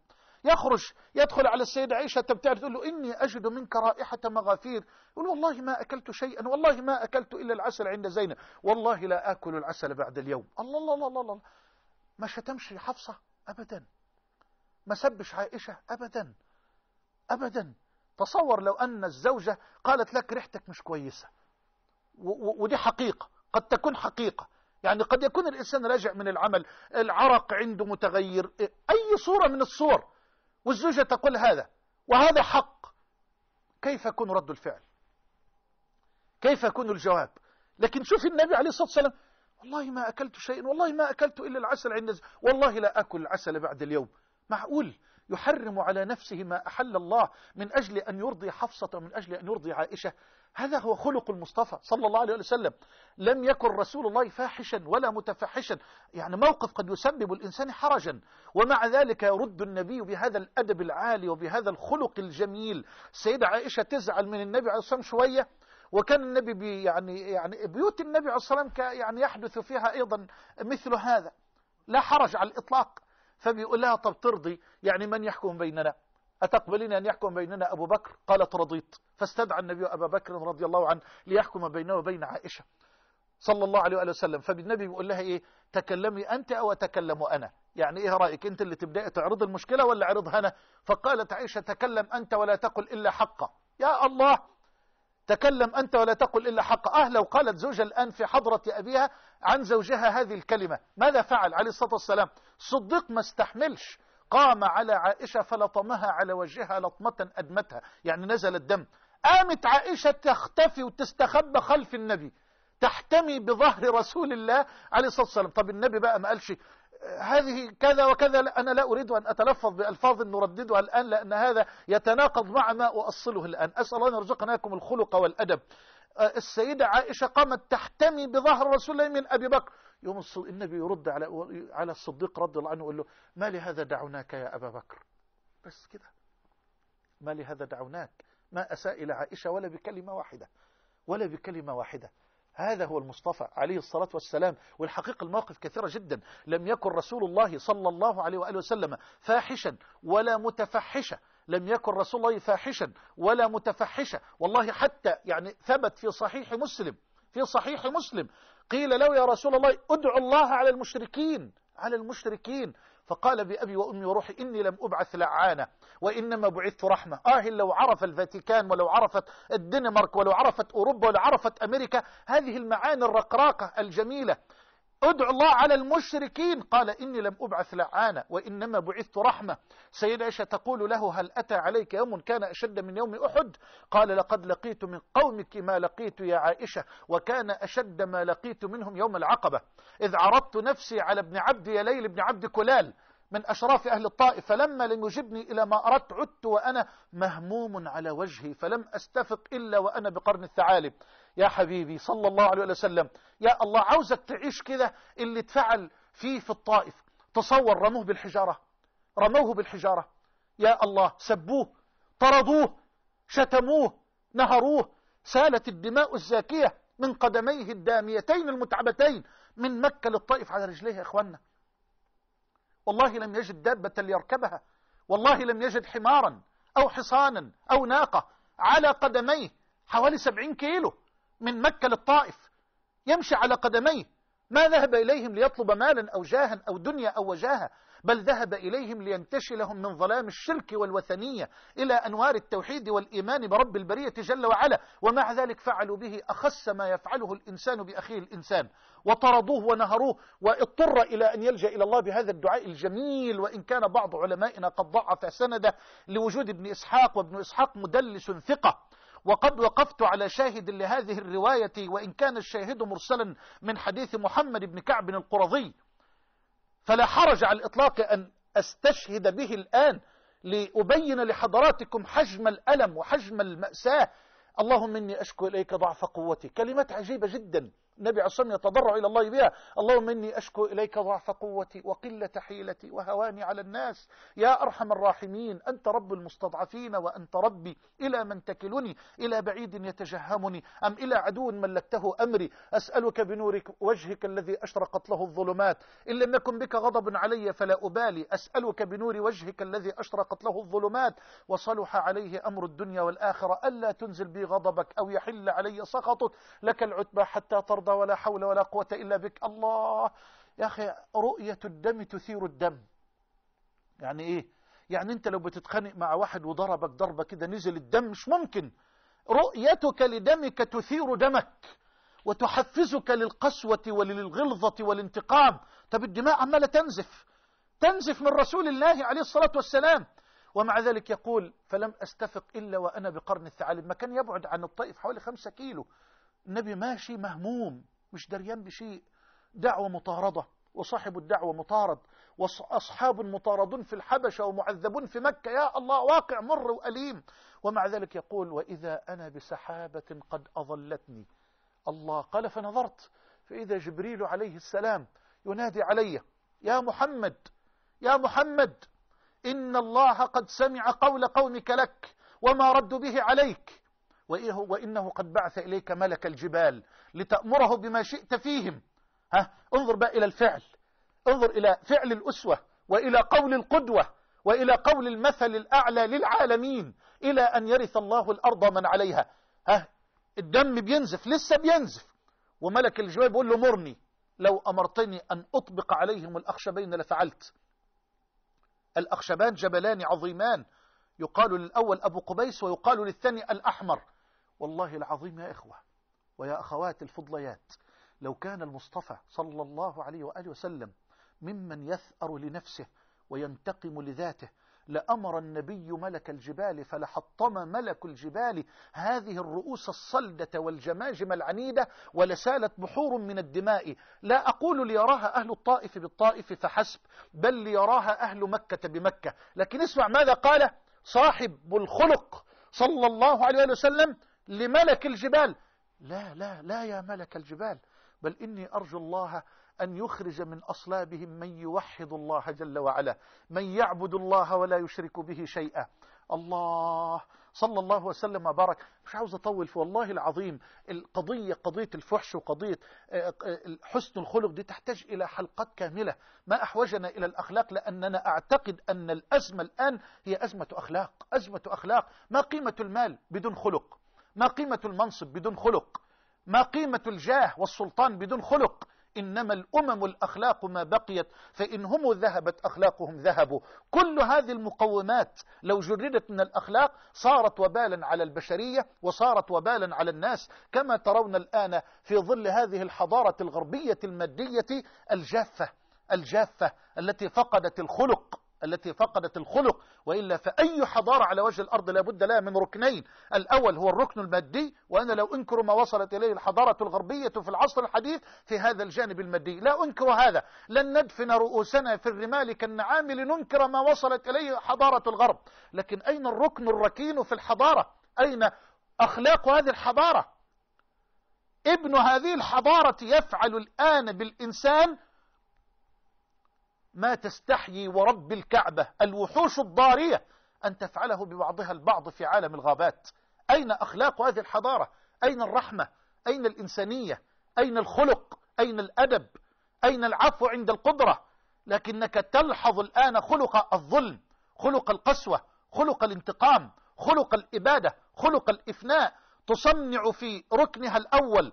A: يخرج يدخل على السيدة عائشة تبتعد تقول له إني أجد منك رائحة مغافير يقول والله ما أكلت شيئا والله ما أكلت إلا العسل عند زينب والله لا آكل العسل بعد اليوم الله الله الله الله, الله. ما شتمش حفصة أبدا ما سبش عائشة أبدا أبدا تصور لو أن الزوجة قالت لك ريحتك مش كويسة ودي حقيقة قد تكون حقيقة يعني قد يكون الإنسان راجع من العمل العرق عنده متغير أي صورة من الصور والزوجة تقول هذا وهذا حق كيف يكون رد الفعل كيف يكون الجواب لكن شوف النبي عليه الصلاة والسلام والله ما أكلت شيء والله ما أكلت إلا العسل عند والله لا أكل العسل بعد اليوم معقول يحرم على نفسه ما أحل الله من أجل أن يرضي حفصة ومن أجل أن يرضي عائشة هذا هو خلق المصطفى صلى الله عليه وسلم لم يكن رسول الله فاحشا ولا متفحشا يعني موقف قد يسبب الإنسان حرجا ومع ذلك يرد النبي بهذا الأدب العالي وبهذا الخلق الجميل سيدة عائشة تزعل من النبي عليه الصلاة والسلام شوية وكان النبي بي يعني يعني بيوت النبي عليه الصلاة والسلام يعني يحدث فيها أيضا مثل هذا لا حرج على الإطلاق فبيقول لها طب ترضي يعني من يحكم بيننا أتقبلين أن يحكم بيننا أبو بكر قالت رضيت فاستدعى النبي أبا بكر رضي الله عنه ليحكم بينه وبين عائشة صلى الله عليه وآله وسلم فبالنبي بيقول لها إيه تكلمي أنت أو أتكلم أنا يعني إيه رأيك أنت اللي تبدأ تعرض المشكلة ولا عرضها أنا فقالت عائشة تكلم أنت ولا تقل إلا حقا يا الله تكلم أنت ولا تقل إلا حق أه لو قالت زوجها الآن في حضرة أبيها عن زوجها هذه الكلمة ماذا فعل عليه الصلاة والسلام صدق ما استحملش قام على عائشة فلطمها على وجهها لطمة أدمتها يعني نزل الدم قامت عائشة تختفي وتستخبى خلف النبي تحتمي بظهر رسول الله عليه الصلاة والسلام طب النبي بقى ما قالش هذه كذا وكذا لا أنا لا أريد أن أتلفظ بألفاظ نرددها الآن لأن هذا يتناقض مع ما أؤصله الآن أسأل الله أن يرزقناكم الخلق والأدب السيدة عائشة قامت تحتمي بظهر رسول الله من أبي بكر يوم النبي يرد على على الصديق رضي الله عنه يقول له ما لهذا دعوناك يا أبا بكر بس كده ما لهذا دعوناك ما أساء إلى عائشة ولا بكلمة واحدة ولا بكلمة واحدة هذا هو المصطفى عليه الصلاة والسلام والحقيقة المواقف كثيرة جدا لم يكن رسول الله صلى الله عليه وآله وسلم فاحشا ولا متفحشا لم يكن رسول الله فاحشا ولا متفحشا والله حتى يعني ثبت في صحيح مسلم في صحيح مسلم قيل له يا رسول الله ادعو الله على المشركين على المشركين فقال بأبي وأمي وروحي إني لم أبعث لعانة وإنما بعثت رحمة آه لو عرف الفاتيكان ولو عرفت الدنمارك ولو عرفت أوروبا ولو عرفت أمريكا هذه المعاني الرقراقة الجميلة ادعو الله على المشركين قال إني لم أبعث لعانا وإنما بعثت رحمة سيد عائشة تقول له هل أتى عليك يوم كان أشد من يوم أحد قال لقد لقيت من قومك ما لقيت يا عائشة وكان أشد ما لقيت منهم يوم العقبة إذ عرضت نفسي على ابن عبد يليل ابن عبد كلال من أشراف أهل الطائف فلما لم يجبني إلى ما أردت عدت وأنا مهموم على وجهي فلم أستفق إلا وأنا بقرن الثعالب يا حبيبي صلى الله عليه وسلم يا الله عاوزك تعيش كده اللي اتفعل فيه في الطائف تصور رموه بالحجارة رموه بالحجارة يا الله سبوه طردوه شتموه نهروه سالت الدماء الزاكية من قدميه الداميتين المتعبتين من مكة للطائف على رجليه يا إخواننا والله لم يجد دابة ليركبها والله لم يجد حمارا أو حصانا أو ناقة على قدميه حوالي سبعين كيلو من مكة للطائف يمشي على قدميه ما ذهب إليهم ليطلب مالا أو جاها أو دنيا أو وجاها بل ذهب إليهم لينتشلهم من ظلام الشرك والوثنية إلى أنوار التوحيد والإيمان برب البرية جل وعلا ومع ذلك فعلوا به أخس ما يفعله الإنسان بأخيه الإنسان وطردوه ونهروه واضطر إلى أن يلجأ إلى الله بهذا الدعاء الجميل وإن كان بعض علمائنا قد ضعف سنده لوجود ابن إسحاق وابن إسحاق مدلس ثقة وقد وقفت على شاهد لهذه الرواية وإن كان الشاهد مرسلا من حديث محمد بن كعب القرظي فلا حرج على الإطلاق أن أستشهد به الآن لأبين لحضراتكم حجم الألم وحجم المأساة اللهم إني أشكو إليك ضعف قوتي كلمات عجيبة جدا النبي عليه الصلاة يتضرع إلى الله بها اللهم إني أشكو إليك ضعف قوتي وقلة حيلتي وهواني على الناس يا أرحم الراحمين أنت رب المستضعفين وأنت ربي إلى من تكلني إلى بعيد يتجهمني أم إلى عدو ملكته أمري أسألك بنور وجهك الذي أشرقت له الظلمات إن لم يكن بك غضب علي فلا أبالي أسألك بنور وجهك الذي أشرقت له الظلمات وصلح عليه أمر الدنيا والآخرة ألا تنزل بي غضبك أو يحل علي سخطك لك العتبى حتى ترضى مرضى ولا حول ولا قوة إلا بك الله يا أخي رؤية الدم تثير الدم يعني إيه يعني أنت لو بتتخانق مع واحد وضربك ضربة كده نزل الدم مش ممكن رؤيتك لدمك تثير دمك وتحفزك للقسوة وللغلظة والانتقام طب الدماء عمالة تنزف تنزف من رسول الله عليه الصلاة والسلام ومع ذلك يقول فلم أستفق إلا وأنا بقرن الثعالب مكان يبعد عن الطائف حوالي خمسة كيلو النبي ماشي مهموم مش دريان بشيء دعوة مطاردة وصاحب الدعوة مطارد وأصحاب مطاردون في الحبشة ومعذبون في مكة يا الله واقع مر وأليم ومع ذلك يقول وإذا أنا بسحابة قد أظلتني الله قال فنظرت فإذا جبريل عليه السلام ينادي علي يا محمد يا محمد إن الله قد سمع قول قومك لك وما رد به عليك وإنه قد بعث إليك ملك الجبال لتأمره بما شئت فيهم ها انظر بقى إلى الفعل انظر إلى فعل الأسوة وإلى قول القدوة وإلى قول المثل الأعلى للعالمين إلى أن يرث الله الأرض من عليها ها الدم بينزف لسه بينزف وملك الجبال بيقول له مرني لو أمرتني أن أطبق عليهم الأخشبين لفعلت الأخشبان جبلان عظيمان يقال للأول أبو قبيس ويقال للثاني الأحمر والله العظيم يا إخوة ويا أخوات الفضليات لو كان المصطفى صلى الله عليه وآله وسلم ممن يثأر لنفسه وينتقم لذاته لأمر النبي ملك الجبال فلحطم ملك الجبال هذه الرؤوس الصلدة والجماجم العنيدة ولسالت بحور من الدماء لا أقول ليراها أهل الطائف بالطائف فحسب بل ليراها أهل مكة بمكة لكن اسمع ماذا قال صاحب الخلق صلى الله عليه وسلم لملك الجبال لا لا لا يا ملك الجبال بل إني أرجو الله أن يخرج من أصلابهم من يوحد الله جل وعلا من يعبد الله ولا يشرك به شيئا الله صلى الله وسلم وبارك مش عاوز أطول في والله العظيم القضية قضية الفحش وقضية آه، آه، حسن الخلق دي تحتاج إلى حلقات كاملة ما أحوجنا إلى الأخلاق لأننا أعتقد أن الأزمة الآن هي أزمة أخلاق أزمة أخلاق ما قيمة المال بدون خلق ما قيمة المنصب بدون خلق ما قيمة الجاه والسلطان بدون خلق إنما الأمم الأخلاق ما بقيت فإن هم ذهبت أخلاقهم ذهبوا كل هذه المقومات لو جردت من الأخلاق صارت وبالا على البشرية وصارت وبالا على الناس كما ترون الآن في ظل هذه الحضارة الغربية المادية الجافة الجافة التي فقدت الخلق التي فقدت الخلق وإلا فأي حضارة على وجه الأرض لابد لها من ركنين الأول هو الركن المادي وأنا لو أنكر ما وصلت إليه الحضارة الغربية في العصر الحديث في هذا الجانب المادي لا أنكر هذا لن ندفن رؤوسنا في الرمال كالنعام لننكر ما وصلت إليه حضارة الغرب لكن أين الركن الركين في الحضارة أين أخلاق هذه الحضارة ابن هذه الحضارة يفعل الآن بالإنسان ما تستحيي ورب الكعبة الوحوش الضارية أن تفعله ببعضها البعض في عالم الغابات أين أخلاق هذه الحضارة أين الرحمة أين الإنسانية أين الخلق أين الأدب أين العفو عند القدرة لكنك تلحظ الآن خلق الظلم خلق القسوة خلق الانتقام خلق الإبادة خلق الإفناء تصنع في ركنها الأول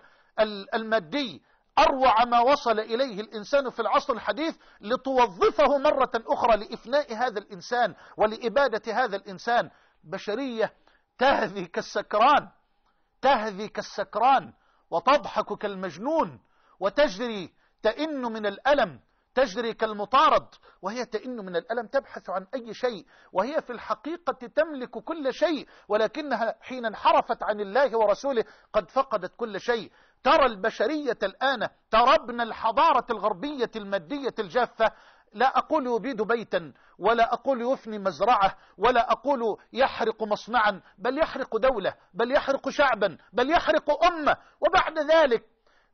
A: المادي أروع ما وصل إليه الإنسان في العصر الحديث لتوظفه مرة أخرى لإفناء هذا الإنسان ولإبادة هذا الإنسان بشرية تهذي كالسكران تهذي كالسكران وتضحك كالمجنون وتجري تئن من الألم تجري كالمطارد وهي تئن من الألم تبحث عن أي شيء وهي في الحقيقة تملك كل شيء ولكنها حين انحرفت عن الله ورسوله قد فقدت كل شيء ترى البشرية الآن تربنا الحضارة الغربية المادية الجافة لا أقول يبيد بيتا ولا أقول يفني مزرعة ولا أقول يحرق مصنعا بل يحرق دولة بل يحرق شعبا بل يحرق أمة وبعد ذلك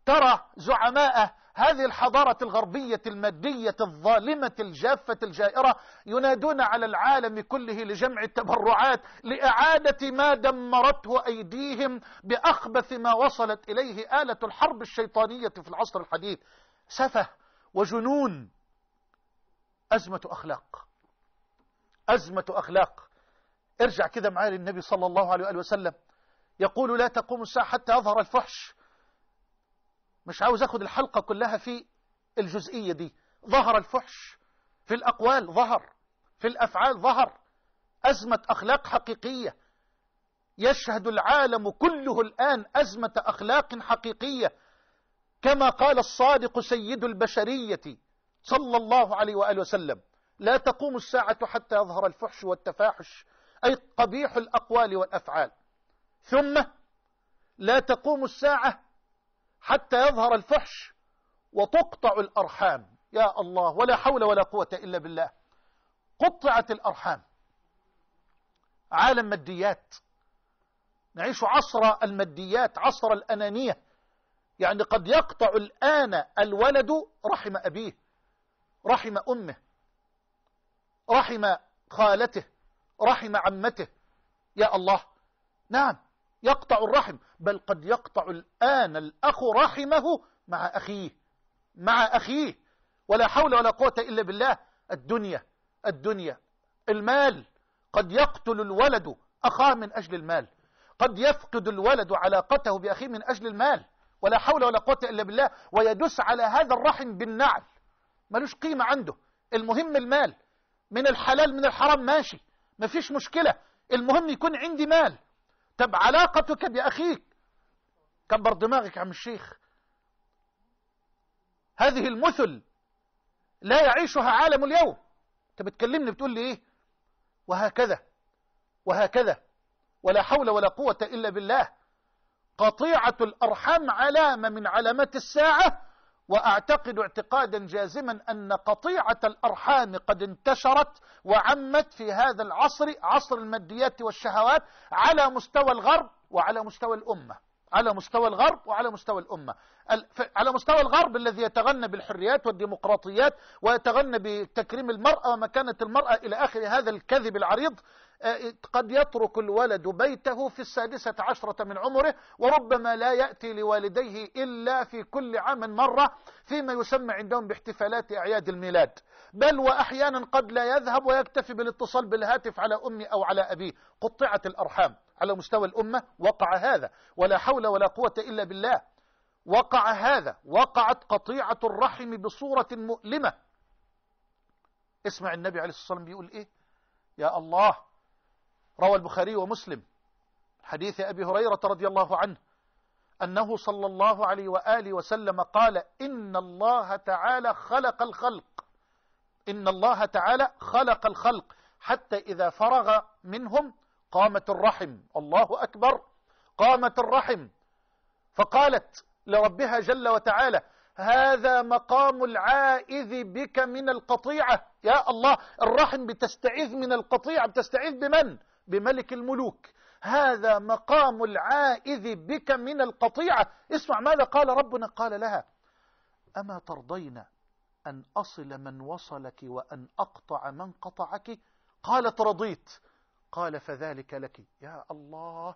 A: ترى زعماء هذه الحضارة الغربية المادية الظالمة الجافة الجائرة ينادون على العالم كله لجمع التبرعات لإعادة ما دمرته أيديهم بأخبث ما وصلت إليه آلة الحرب الشيطانية في العصر الحديث سفه وجنون أزمة أخلاق أزمة أخلاق ارجع كده معايا للنبي صلى الله عليه وآله وسلم يقول لا تقوم الساعة حتى يظهر الفحش مش عاوز اخد الحلقة كلها في الجزئية دي ظهر الفحش في الأقوال ظهر في الأفعال ظهر أزمة أخلاق حقيقية يشهد العالم كله الآن أزمة أخلاق حقيقية كما قال الصادق سيد البشرية صلى الله عليه وآله وسلم لا تقوم الساعة حتى يظهر الفحش والتفاحش أي قبيح الأقوال والأفعال ثم لا تقوم الساعة حتى يظهر الفحش وتقطع الأرحام يا الله ولا حول ولا قوة إلا بالله قطعت الأرحام عالم ماديات نعيش عصر الماديات عصر الأنانية يعني قد يقطع الآن الولد رحم أبيه رحم أمه رحم خالته رحم عمته يا الله نعم يقطع الرحم بل قد يقطع الآن الأخ رحمه مع أخيه مع أخيه ولا حول ولا قوة إلا بالله الدنيا الدنيا المال قد يقتل الولد أخاه من أجل المال قد يفقد الولد علاقته بأخيه من أجل المال ولا حول ولا قوة إلا بالله ويدس على هذا الرحم بالنعل ملوش قيمة عنده المهم المال من الحلال من الحرام ماشي مفيش مشكلة المهم يكون عندي مال طب علاقتك بأخيك كبر دماغك عم الشيخ هذه المثل لا يعيشها عالم اليوم انت بتكلمني بتقول لي ايه وهكذا وهكذا ولا حول ولا قوة إلا بالله قطيعة الأرحام علامة من علامات الساعة وأعتقد اعتقادا جازما أن قطيعة الأرحام قد انتشرت وعمت في هذا العصر عصر الماديات والشهوات على مستوى الغرب وعلى مستوى الأمة على مستوى الغرب وعلى مستوى الأمة على مستوى الغرب الذي يتغنى بالحريات والديمقراطيات ويتغنى بتكريم المرأة ومكانة المرأة إلى آخر هذا الكذب العريض آه، قد يترك الولد بيته في السادسة عشرة من عمره وربما لا يأتي لوالديه إلا في كل عام مرة فيما يسمى عندهم باحتفالات أعياد الميلاد بل وأحيانا قد لا يذهب ويكتفي بالاتصال بالهاتف على أمي أو على أبيه قطعت الأرحام على مستوى الأمة وقع هذا ولا حول ولا قوة إلا بالله وقع هذا وقعت قطيعة الرحم بصورة مؤلمة اسمع النبي عليه الصلاة والسلام بيقول إيه يا الله روى البخاري ومسلم حديث أبي هريرة رضي الله عنه أنه صلى الله عليه وآله وسلم قال إن الله تعالى خلق الخلق إن الله تعالى خلق الخلق حتى إذا فرغ منهم قامت الرحم الله أكبر قامت الرحم فقالت لربها جل وتعالى هذا مقام العائذ بك من القطيعة يا الله الرحم بتستعيذ من القطيعة بتستعيذ بمن؟ بملك الملوك هذا مقام العائذ بك من القطيعة اسمع ماذا قال ربنا قال لها أما ترضين أن أصل من وصلك وأن أقطع من قطعك قالت رضيت قال فذلك لك يا الله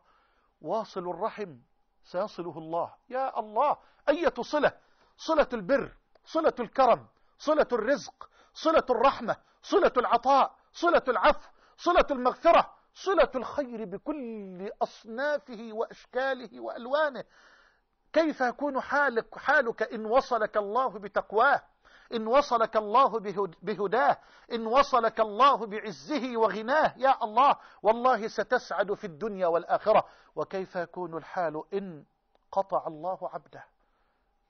A: واصل الرحم سيصله الله يا الله أية صلة صلة البر صلة الكرم صلة الرزق صلة الرحمة صلة العطاء صلة العفو صلة المغفرة صلة الخير بكل أصنافه وأشكاله وألوانه كيف يكون حالك, حالك إن وصلك الله بتقواه إن وصلك الله بهداه إن وصلك الله بعزه وغناه يا الله والله ستسعد في الدنيا والآخرة وكيف يكون الحال إن قطع الله عبده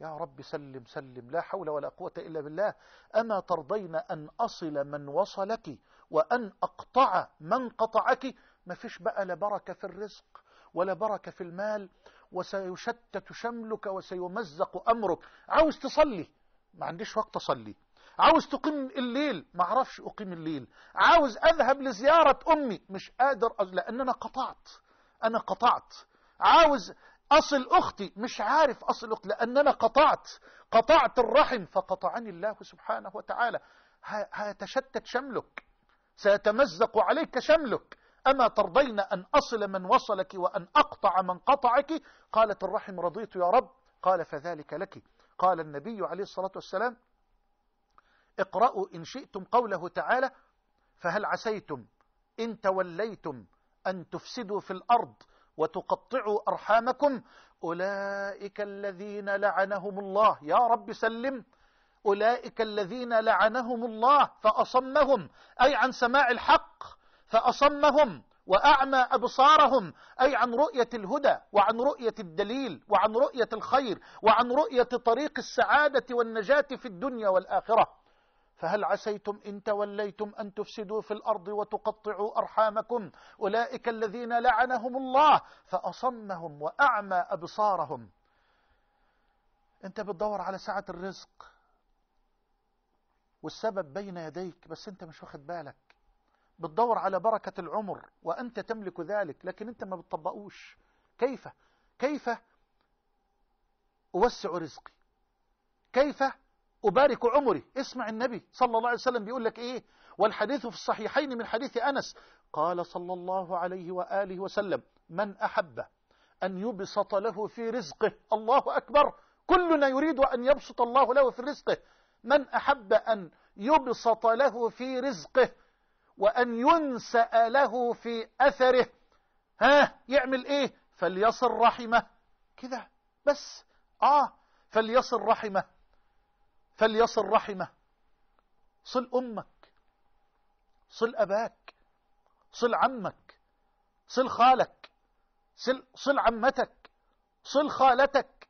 A: يا رب سلم سلم لا حول ولا قوة إلا بالله أما ترضين أن أصل من وصلك وأن أقطع من قطعك ما فيش بقى لا بركة في الرزق ولا بركة في المال وسيشتت شملك وسيمزق أمرك عاوز تصلي ما عنديش وقت اصلي عاوز تقيم الليل ما اعرفش اقيم الليل عاوز اذهب لزيارة امي مش قادر أز... لان انا قطعت انا قطعت عاوز اصل اختي مش عارف اصل اختي لان انا قطعت قطعت الرحم فقطعني الله سبحانه وتعالى هيتشتت شملك سيتمزق عليك شملك أما ترضين أن أصل من وصلك وأن أقطع من قطعك قالت الرحم رضيت يا رب قال فذلك لك قال النبي عليه الصلاة والسلام اقرأوا إن شئتم قوله تعالى فهل عسيتم إن توليتم أن تفسدوا في الأرض وتقطعوا أرحامكم أولئك الذين لعنهم الله يا رب سلم أولئك الذين لعنهم الله فأصمهم أي عن سماع الحق فأصمهم واعمى ابصارهم اي عن رؤيه الهدى وعن رؤيه الدليل وعن رؤيه الخير وعن رؤيه طريق السعاده والنجاه في الدنيا والاخره فهل عسيتم ان توليتم ان تفسدوا في الارض وتقطعوا ارحامكم اولئك الذين لعنهم الله فاصمهم واعمى ابصارهم انت بتدور على سعه الرزق والسبب بين يديك بس انت مش واخد بالك بتدور على بركة العمر وأنت تملك ذلك لكن أنت ما بتطبقوش كيف كيف أوسع رزقي كيف أبارك عمري اسمع النبي صلى الله عليه وسلم بيقول لك إيه والحديث في الصحيحين من حديث أنس قال صلى الله عليه وآله وسلم من أحب أن يبسط له في رزقه الله أكبر كلنا يريد أن يبسط الله له في رزقه من أحب أن يبسط له في رزقه وأن ينسأ له في أثره ها يعمل إيه فليصل رحمه كده بس آه فليصل رحمه فليصل رحمه صل أمك صل أباك صل عمك صل خالك صل, صل عمتك صل خالتك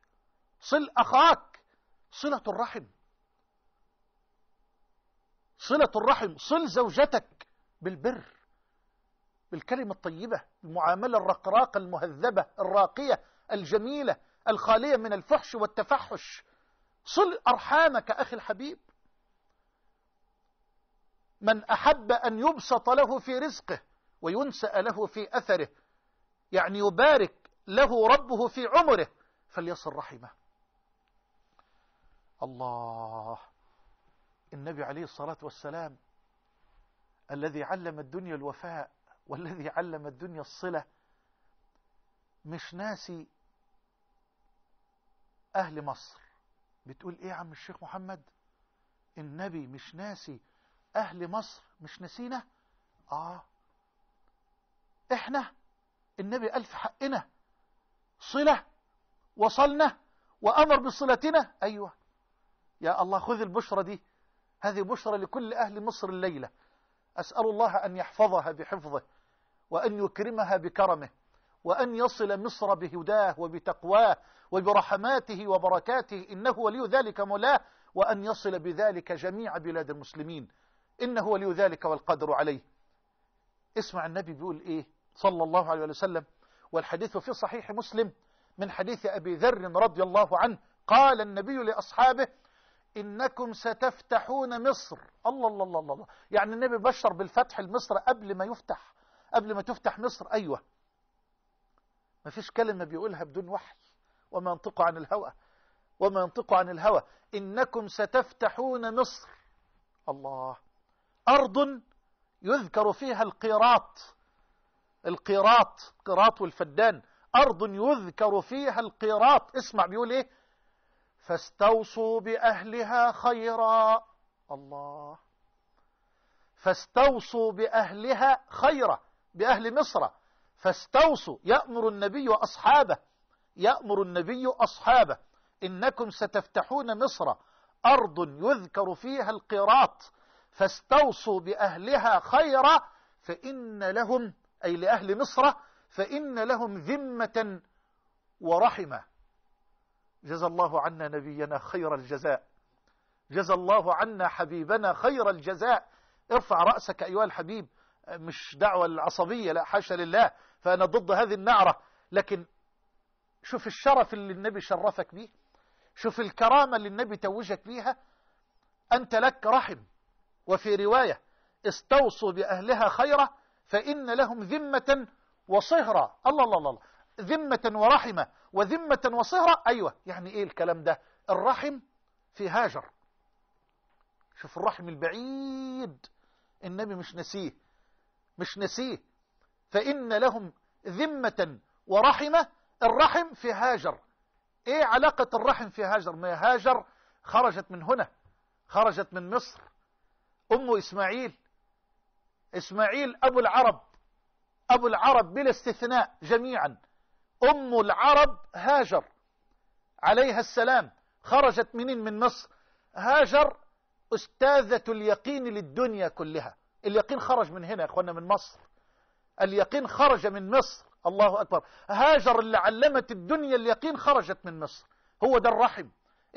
A: صل أخاك صلة الرحم صلة الرحم صل زوجتك بالبر بالكلمة الطيبة المعاملة الرقراقة المهذبة الراقية الجميلة الخالية من الفحش والتفحش صل أرحامك أخي الحبيب من أحب أن يبسط له في رزقه وينسأ له في أثره يعني يبارك له ربه في عمره فليصل رحمه الله النبي عليه الصلاة والسلام الذي علم الدنيا الوفاء والذي علم الدنيا الصلة مش ناسي أهل مصر بتقول إيه يا عم الشيخ محمد النبي مش ناسي أهل مصر مش ناسينا آه إحنا النبي ألف حقنا صلة وصلنا وأمر بصلتنا أيوة يا الله خذ البشرة دي هذه بشرة لكل أهل مصر الليلة أسأل الله أن يحفظها بحفظه وأن يكرمها بكرمه وأن يصل مصر بهداه وبتقواه وبرحماته وبركاته إنه ولي ذلك مولاه وأن يصل بذلك جميع بلاد المسلمين إنه ولي ذلك والقدر عليه اسمع النبي بيقول إيه صلى الله عليه وسلم والحديث في صحيح مسلم من حديث أبي ذر رضي الله عنه قال النبي لأصحابه إنكم ستفتحون مصر الله الله الله الله, يعني النبي بشر بالفتح لمصر قبل ما يفتح قبل ما تفتح مصر أيوة ما فيش كلمة بيقولها بدون وحي وما ينطق عن الهوى وما ينطق عن الهوى إنكم ستفتحون مصر الله أرض يذكر فيها القيراط القيراط قيراط والفدان أرض يذكر فيها القيراط اسمع بيقول إيه فاستوصوا بأهلها خيرا الله فاستوصوا بأهلها خيرا بأهل مصر فاستوصوا يأمر النبي أصحابه يأمر النبي أصحابه إنكم ستفتحون مصر أرض يذكر فيها القراط فاستوصوا بأهلها خيرا فإن لهم أي لأهل مصر فإن لهم ذمة ورحمة جزى الله عنا نبينا خير الجزاء جزى الله عنا حبيبنا خير الجزاء ارفع رأسك أيها الحبيب مش دعوة العصبية لا حاشا لله فأنا ضد هذه النعرة لكن شوف الشرف اللي النبي شرفك به شوف الكرامة اللي النبي توجك بيها أنت لك رحم وفي رواية استوصوا بأهلها خيرا فإن لهم ذمة وصهرا الله الله الله ذمة ورحمة وذمة وصهرة أيوة يعني إيه الكلام ده الرحم في هاجر شوف الرحم البعيد النبي مش نسيه مش نسيه فإن لهم ذمة ورحمة الرحم في هاجر ايه علاقة الرحم في هاجر ما هاجر خرجت من هنا خرجت من مصر أم إسماعيل إسماعيل أبو العرب أبو العرب بلا استثناء جميعا أم العرب هاجر عليها السلام خرجت منين من مصر هاجر أستاذة اليقين للدنيا كلها اليقين خرج من هنا يا أخوانا من مصر اليقين خرج من مصر الله أكبر هاجر اللي علمت الدنيا اليقين خرجت من مصر هو ده الرحم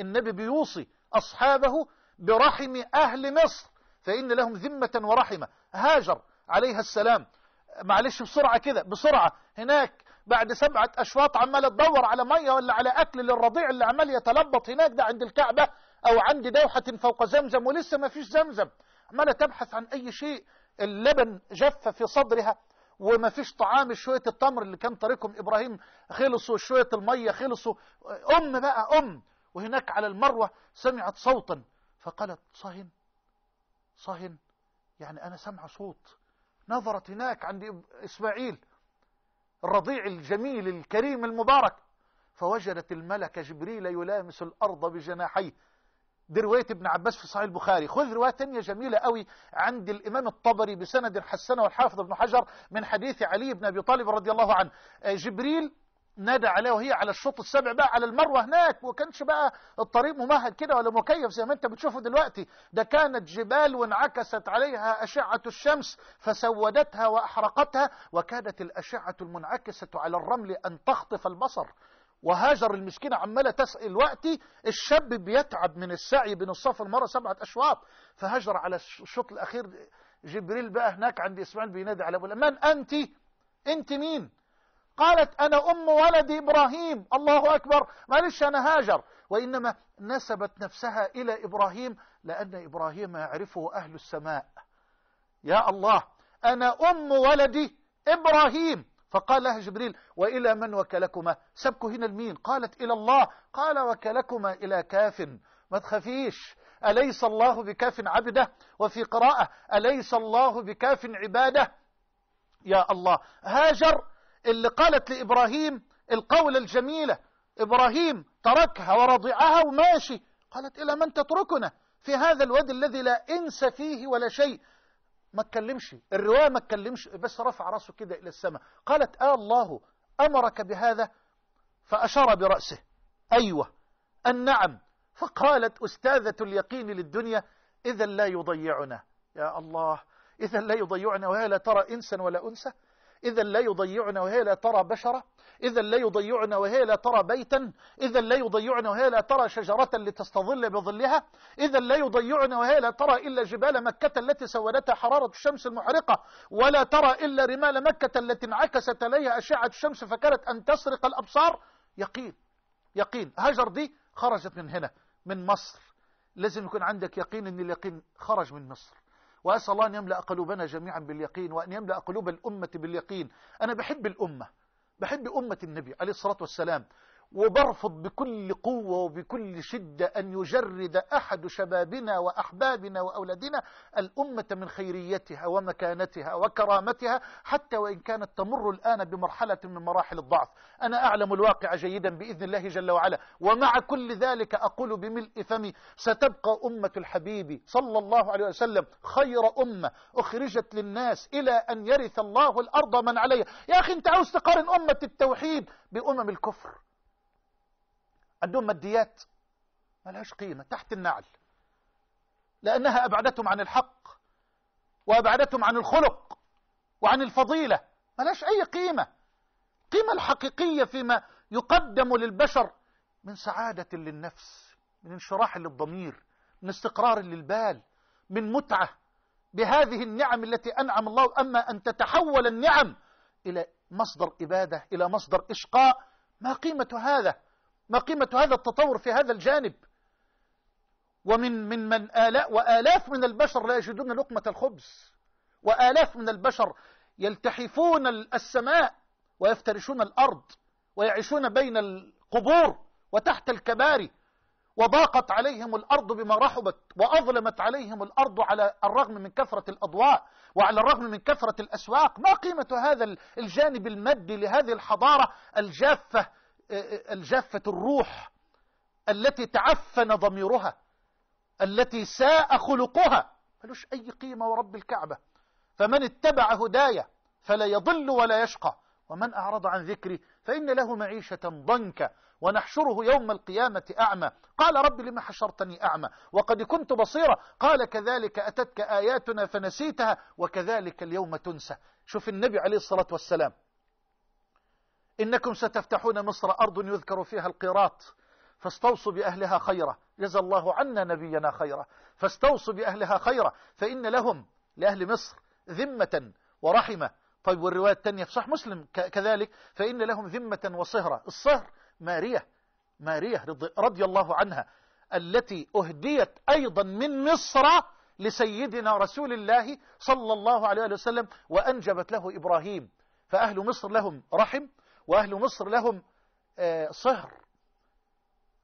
A: النبي بيوصي أصحابه برحم أهل مصر فإن لهم ذمة ورحمة هاجر عليها السلام معلش بسرعة كده بسرعة هناك بعد سبعة أشواط عمالة تدور على مية ولا على أكل للرضيع اللي عمال يتلبط هناك ده عند الكعبة أو عند دوحة فوق زمزم ولسه ما فيش زمزم عمالة تبحث عن أي شيء اللبن جف في صدرها وما فيش طعام شوية التمر اللي كان طريقهم إبراهيم خلصوا شوية المية خلصوا أم بقى أم وهناك على المروة سمعت صوتا فقالت صهن صهن يعني أنا سمع صوت نظرت هناك عند إسماعيل الرضيع الجميل الكريم المبارك فوجدت الملك جبريل يلامس الأرض بجناحيه دي رواية ابن عباس في صحيح البخاري خذ رواية تانية جميلة قوي عند الإمام الطبري بسند حسنه والحافظ ابن حجر من حديث علي بن أبي طالب رضي الله عنه آه، جبريل نادى عليها وهي على الشوط السابع بقى على المروه هناك وما كانش بقى الطريق ممهد كده ولا مكيف زي ما انت بتشوفه دلوقتي ده كانت جبال وانعكست عليها اشعه الشمس فسودتها واحرقتها وكادت الاشعه المنعكسه على الرمل ان تخطف البصر وهاجر المسكينة عمالة تسأل وقتي الشاب بيتعب من السعي بين الصف والمرة سبعة أشواط فهاجر على الشوط الأخير جبريل بقى هناك عند إسماعيل بينادي على أبو من أنت أنت مين قالت أنا أم ولد إبراهيم الله أكبر معلش أنا هاجر وإنما نسبت نفسها إلى إبراهيم لأن إبراهيم يعرفه أهل السماء يا الله أنا أم ولدي إبراهيم فقال لها جبريل وإلى من وكلكما سبك هنا المين قالت إلى الله قال وكلكما إلى كاف ما تخافيش أليس الله بكاف عبده وفي قراءة أليس الله بكاف عباده يا الله هاجر اللي قالت لإبراهيم القول الجميلة إبراهيم تركها ورضعها وماشي قالت إلى من تتركنا في هذا الوادي الذي لا إنس فيه ولا شيء ما تكلمش الرواية ما تكلمش بس رفع رأسه كده إلى السماء قالت آه الله أمرك بهذا فأشار برأسه أيوة النعم فقالت أستاذة اليقين للدنيا إذا لا يضيعنا يا الله إذا لا يضيعنا وهي لا ترى إنسا ولا أنثى إذا لا يضيعنا وهي لا ترى بشرة إذا لا يضيعنا وهي لا ترى بيتا إذا لا يضيعنا وهي لا ترى شجرة لتستظل بظلها إذا لا يضيعنا وهي لا ترى إلا جبال مكة التي سودتها حرارة الشمس المحرقة ولا ترى إلا رمال مكة التي انعكست عليها أشعة الشمس فكانت أن تسرق الأبصار يقين يقين هجر دي خرجت من هنا من مصر لازم يكون عندك يقين أن اليقين خرج من مصر وأسأل الله أن يملأ قلوبنا جميعا باليقين وأن يملأ قلوب الأمة باليقين أنا بحب الأمة بحب أمة النبي عليه الصلاة والسلام وبرفض بكل قوة وبكل شدة أن يجرد أحد شبابنا وأحبابنا وأولادنا الأمة من خيريتها ومكانتها وكرامتها حتى وإن كانت تمر الآن بمرحلة من مراحل الضعف أنا أعلم الواقع جيدا بإذن الله جل وعلا ومع كل ذلك أقول بملء فمي ستبقى أمة الحبيب صلى الله عليه وسلم خير أمة أخرجت للناس إلى أن يرث الله الأرض من عليها يا أخي أنت عاوز تقارن أمة التوحيد بأمم الكفر عندهم ماديات ملهاش قيمة تحت النعل لأنها أبعدتهم عن الحق وأبعدتهم عن الخلق وعن الفضيلة ملهاش أي قيمة القيمة الحقيقية فيما يقدم للبشر من سعادة للنفس من انشراح للضمير من استقرار للبال من متعة بهذه النعم التي أنعم الله أما أن تتحول النعم إلى مصدر إبادة إلى مصدر إشقاء ما قيمة هذا ما قيمة هذا التطور في هذا الجانب ومن من من آلاء وآلاف من البشر لا يجدون لقمة الخبز وآلاف من البشر يلتحفون السماء ويفترشون الأرض ويعيشون بين القبور وتحت الكباري وضاقت عليهم الأرض بما رحبت وأظلمت عليهم الأرض على الرغم من كثرة الأضواء وعلى الرغم من كثرة الأسواق ما قيمة هذا الجانب المادي لهذه الحضارة الجافة الجافة الروح التي تعفن ضميرها التي ساء خلقها ملوش أي قيمة ورب الكعبة فمن اتبع هدايا فلا يضل ولا يشقى ومن أعرض عن ذكري فإن له معيشة ضنكا ونحشره يوم القيامة أعمى قال رب لما حشرتني أعمى وقد كنت بصيرا قال كذلك أتتك آياتنا فنسيتها وكذلك اليوم تنسى شوف النبي عليه الصلاة والسلام إنكم ستفتحون مصر أرض يذكر فيها القيراط فاستوصوا بأهلها خيرا جزى الله عنا نبينا خيرا فاستوصوا بأهلها خيرا فإن لهم لأهل مصر ذمة ورحمة طيب والرواية الثانية في صح مسلم كذلك فإن لهم ذمة وصهرة الصهر مارية مارية رضي الله عنها التي أهديت أيضا من مصر لسيدنا رسول الله صلى الله عليه وسلم وأنجبت له إبراهيم فأهل مصر لهم رحم وأهل مصر لهم آه، صهر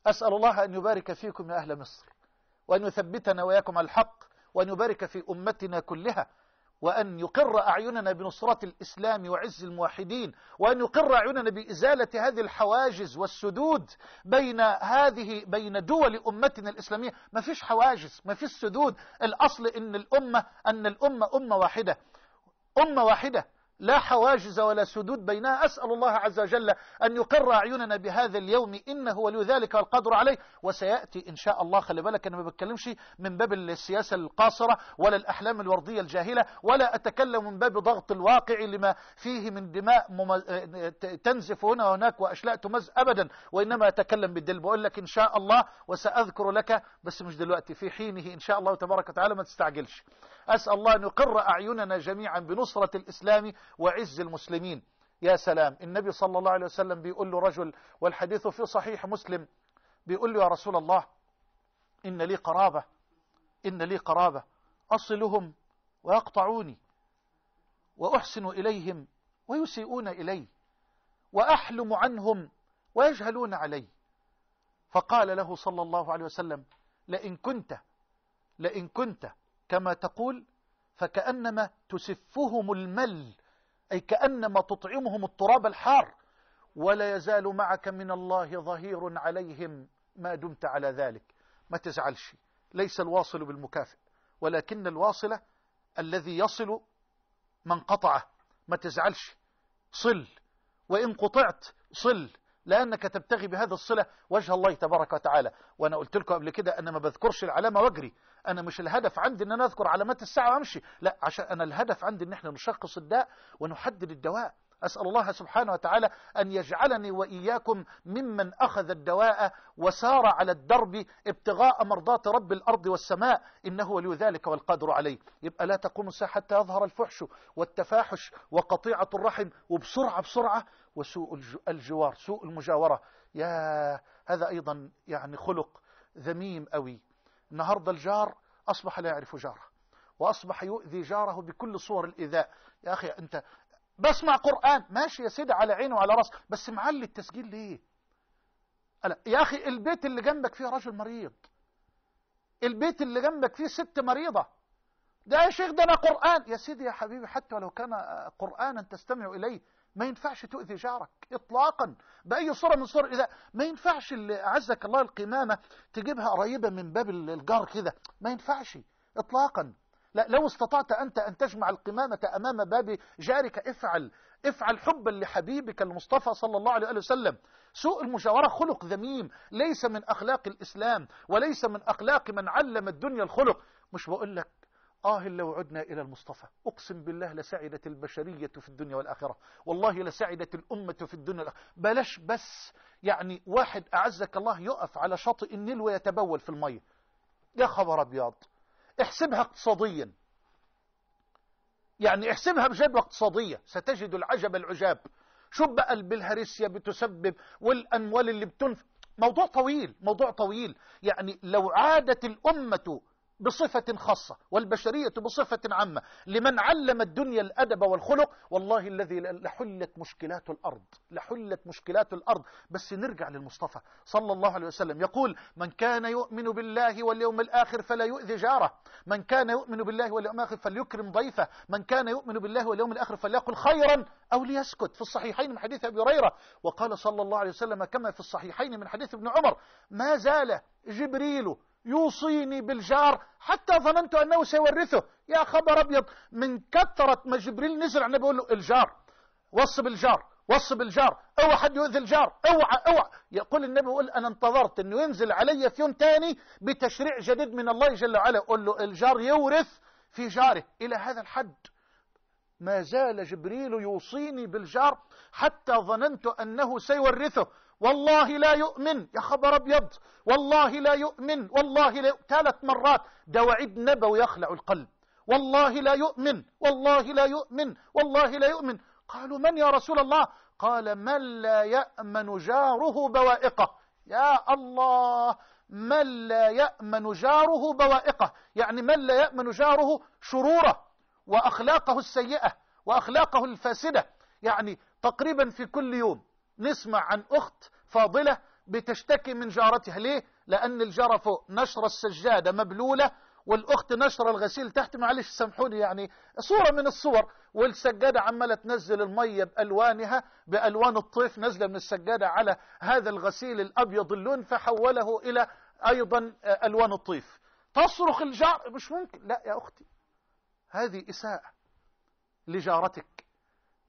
A: أسأل الله أن يبارك فيكم يا أهل مصر وأن يثبتنا وإياكم على الحق وأن يبارك في أمتنا كلها وأن يقر أعيننا بنصرة الإسلام وعز الموحدين وأن يقر أعيننا بإزالة هذه الحواجز والسدود بين هذه بين دول أمتنا الإسلامية ما فيش حواجز ما فيش سدود الأصل إن الأمة أن الأمة أمة واحدة أمة واحدة لا حواجز ولا سدود بينها أسأل الله عز وجل أن يقر أعيننا بهذا اليوم إنه ولي ذلك القدر عليه وسيأتي إن شاء الله خلي بالك أنا ما بتكلمش من باب السياسة القاصرة ولا الأحلام الوردية الجاهلة ولا أتكلم من باب ضغط الواقع لما فيه من دماء تنزف هنا وهناك وأشلاء تمز أبدا وإنما أتكلم بالدل بقول لك إن شاء الله وسأذكر لك بس مش دلوقتي في حينه إن شاء الله تبارك وتعالى ما تستعجلش أسأل الله أن يقر أعيننا جميعا بنصرة الإسلام وعز المسلمين يا سلام النبي صلى الله عليه وسلم بيقول له رجل والحديث في صحيح مسلم بيقول له يا رسول الله إن لي قرابة إن لي قرابة أصلهم ويقطعوني وأحسن إليهم ويسيئون إلي وأحلم عنهم ويجهلون علي فقال له صلى الله عليه وسلم لئن كنت لئن كنت كما تقول فكأنما تسفهم المل أي كأنما تطعمهم التراب الحار ولا يزال معك من الله ظهير عليهم ما دمت على ذلك ما تزعلش ليس الواصل بالمكافئ ولكن الواصلة الذي يصل من قطعه ما تزعلش صل وإن قطعت صل لأنك تبتغي بهذا الصلة وجه الله تبارك وتعالى وأنا قلت لكم قبل كده أنا ما بذكرش العلامة واجري أنا مش الهدف عندي أن أنا أذكر علامات الساعة وأمشي لا عشان أنا الهدف عندي أن احنا نشخص الداء ونحدد الدواء أسأل الله سبحانه وتعالى أن يجعلني وإياكم ممن أخذ الدواء وسار على الدرب ابتغاء مرضات رب الأرض والسماء إنه ولي ذلك والقادر عليه يبقى لا تقوم الساعة حتى يظهر الفحش والتفاحش وقطيعة الرحم وبسرعة بسرعة وسوء الجوار سوء المجاورة يا هذا أيضا يعني خلق ذميم قوي النهاردة الجار أصبح لا يعرف جاره وأصبح يؤذي جاره بكل صور الإيذاء يا أخي أنت بسمع قرآن ماشي يا سيدي على عيني وعلى راسي بس معلي التسجيل ليه ألا يا أخي البيت اللي جنبك فيه رجل مريض البيت اللي جنبك فيه ست مريضة ده يا شيخ ده أنا قرآن يا سيدي يا حبيبي حتى ولو كان قرآنا تستمع إليه ما ينفعش تؤذي جارك اطلاقا باي صوره من صور اذا ما ينفعش عزك الله القمامه تجيبها قريبه من باب الجار كده ما ينفعش اطلاقا لا لو استطعت أنت أن تجمع القمامة أمام باب جارك افعل افعل حبا لحبيبك المصطفى صلى الله عليه وسلم سوء المجاورة خلق ذميم ليس من أخلاق الإسلام وليس من أخلاق من علم الدنيا الخلق مش بقول لك آه لو عدنا إلى المصطفى أقسم بالله لسعدت البشرية في الدنيا والآخرة والله لسعدت الأمة في الدنيا والآخرة بلاش بس يعني واحد أعزك الله يقف على شاطئ النيل ويتبول في المية يا خبر أبيض احسبها اقتصاديا يعني احسبها بجدوى اقتصادية ستجد العجب العجاب شو بقى البلهارسيا بتسبب والأموال اللي بتنف موضوع طويل موضوع طويل يعني لو عادت الأمة بصفة خاصة والبشرية بصفة عامة لمن علم الدنيا الأدب والخلق والله الذي لحلت مشكلات الأرض لحلت مشكلات الأرض بس نرجع للمصطفى صلى الله عليه وسلم يقول من كان يؤمن بالله واليوم الآخر فلا يؤذي جاره من كان يؤمن بالله واليوم الآخر فليكرم ضيفه من كان يؤمن بالله واليوم الآخر فليقل خيرا أو ليسكت في الصحيحين من حديث أبي هريرة وقال صلى الله عليه وسلم كما في الصحيحين من حديث ابن عمر ما زال جبريل يوصيني بالجار حتى ظننت أنه سيورثه يا خبر أبيض من كثرة ما جبريل نزل على بيقول له الجار وص بالجار وص بالجار اوعى حد يؤذي الجار اوعى اوعى يقول النبي يقول انا انتظرت انه ينزل علي في يوم تاني بتشريع جديد من الله جل وعلا يقول له الجار يورث في جاره الى هذا الحد ما زال جبريل يوصيني بالجار حتى ظننت انه سيورثه والله لا يؤمن يا خبر ابيض والله لا يؤمن والله لا يؤمن ثلاث مرات دواعيد نبوي يخلع القلب والله لا يؤمن والله لا يؤمن والله لا يؤمن قالوا من يا رسول الله قال من لا يأمن جاره بوائقه يا الله من لا يأمن جاره بوائقه يعني من لا يأمن جاره شروره وأخلاقه السيئة وأخلاقه الفاسدة يعني تقريبا في كل يوم نسمع عن أخت فاضلة بتشتكي من جارتها ليه لأن الجارة فوق نشر السجادة مبلولة والأخت نشر الغسيل تحت معلش سامحوني يعني صورة من الصور والسجادة عمالة تنزل المية بألوانها بألوان الطيف نزل من السجادة على هذا الغسيل الأبيض اللون فحوله إلى أيضا ألوان الطيف تصرخ الجار مش ممكن لا يا أختي هذه إساءة لجارتك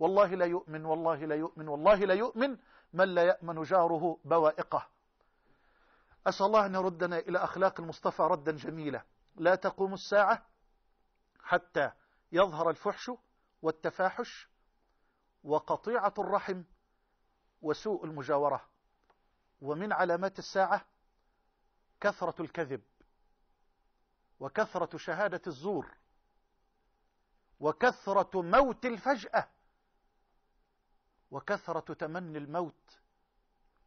A: والله لا يؤمن والله لا يؤمن والله لا يؤمن من لا يأمن جاره بوائقه أسأل الله أن يردنا إلى أخلاق المصطفى ردا جميلا لا تقوم الساعة حتى يظهر الفحش والتفاحش وقطيعة الرحم وسوء المجاورة ومن علامات الساعة كثرة الكذب وكثرة شهادة الزور وكثرة موت الفجأة وكثرة تمني الموت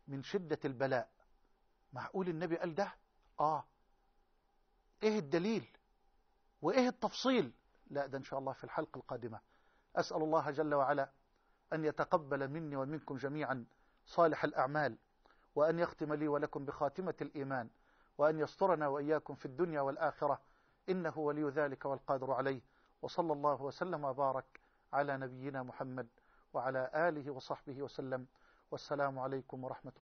A: من شدة البلاء معقول النبي قال ده آه إيه الدليل وإيه التفصيل لا ده إن شاء الله في الحلقة القادمة أسأل الله جل وعلا أن يتقبل مني ومنكم جميعا صالح الأعمال وأن يختم لي ولكم بخاتمة الإيمان وأن يسترنا وإياكم في الدنيا والآخرة إنه ولي ذلك والقادر عليه وصلى الله وسلم وبارك على نبينا محمد وعلى آله وصحبه وسلم والسلام عليكم ورحمة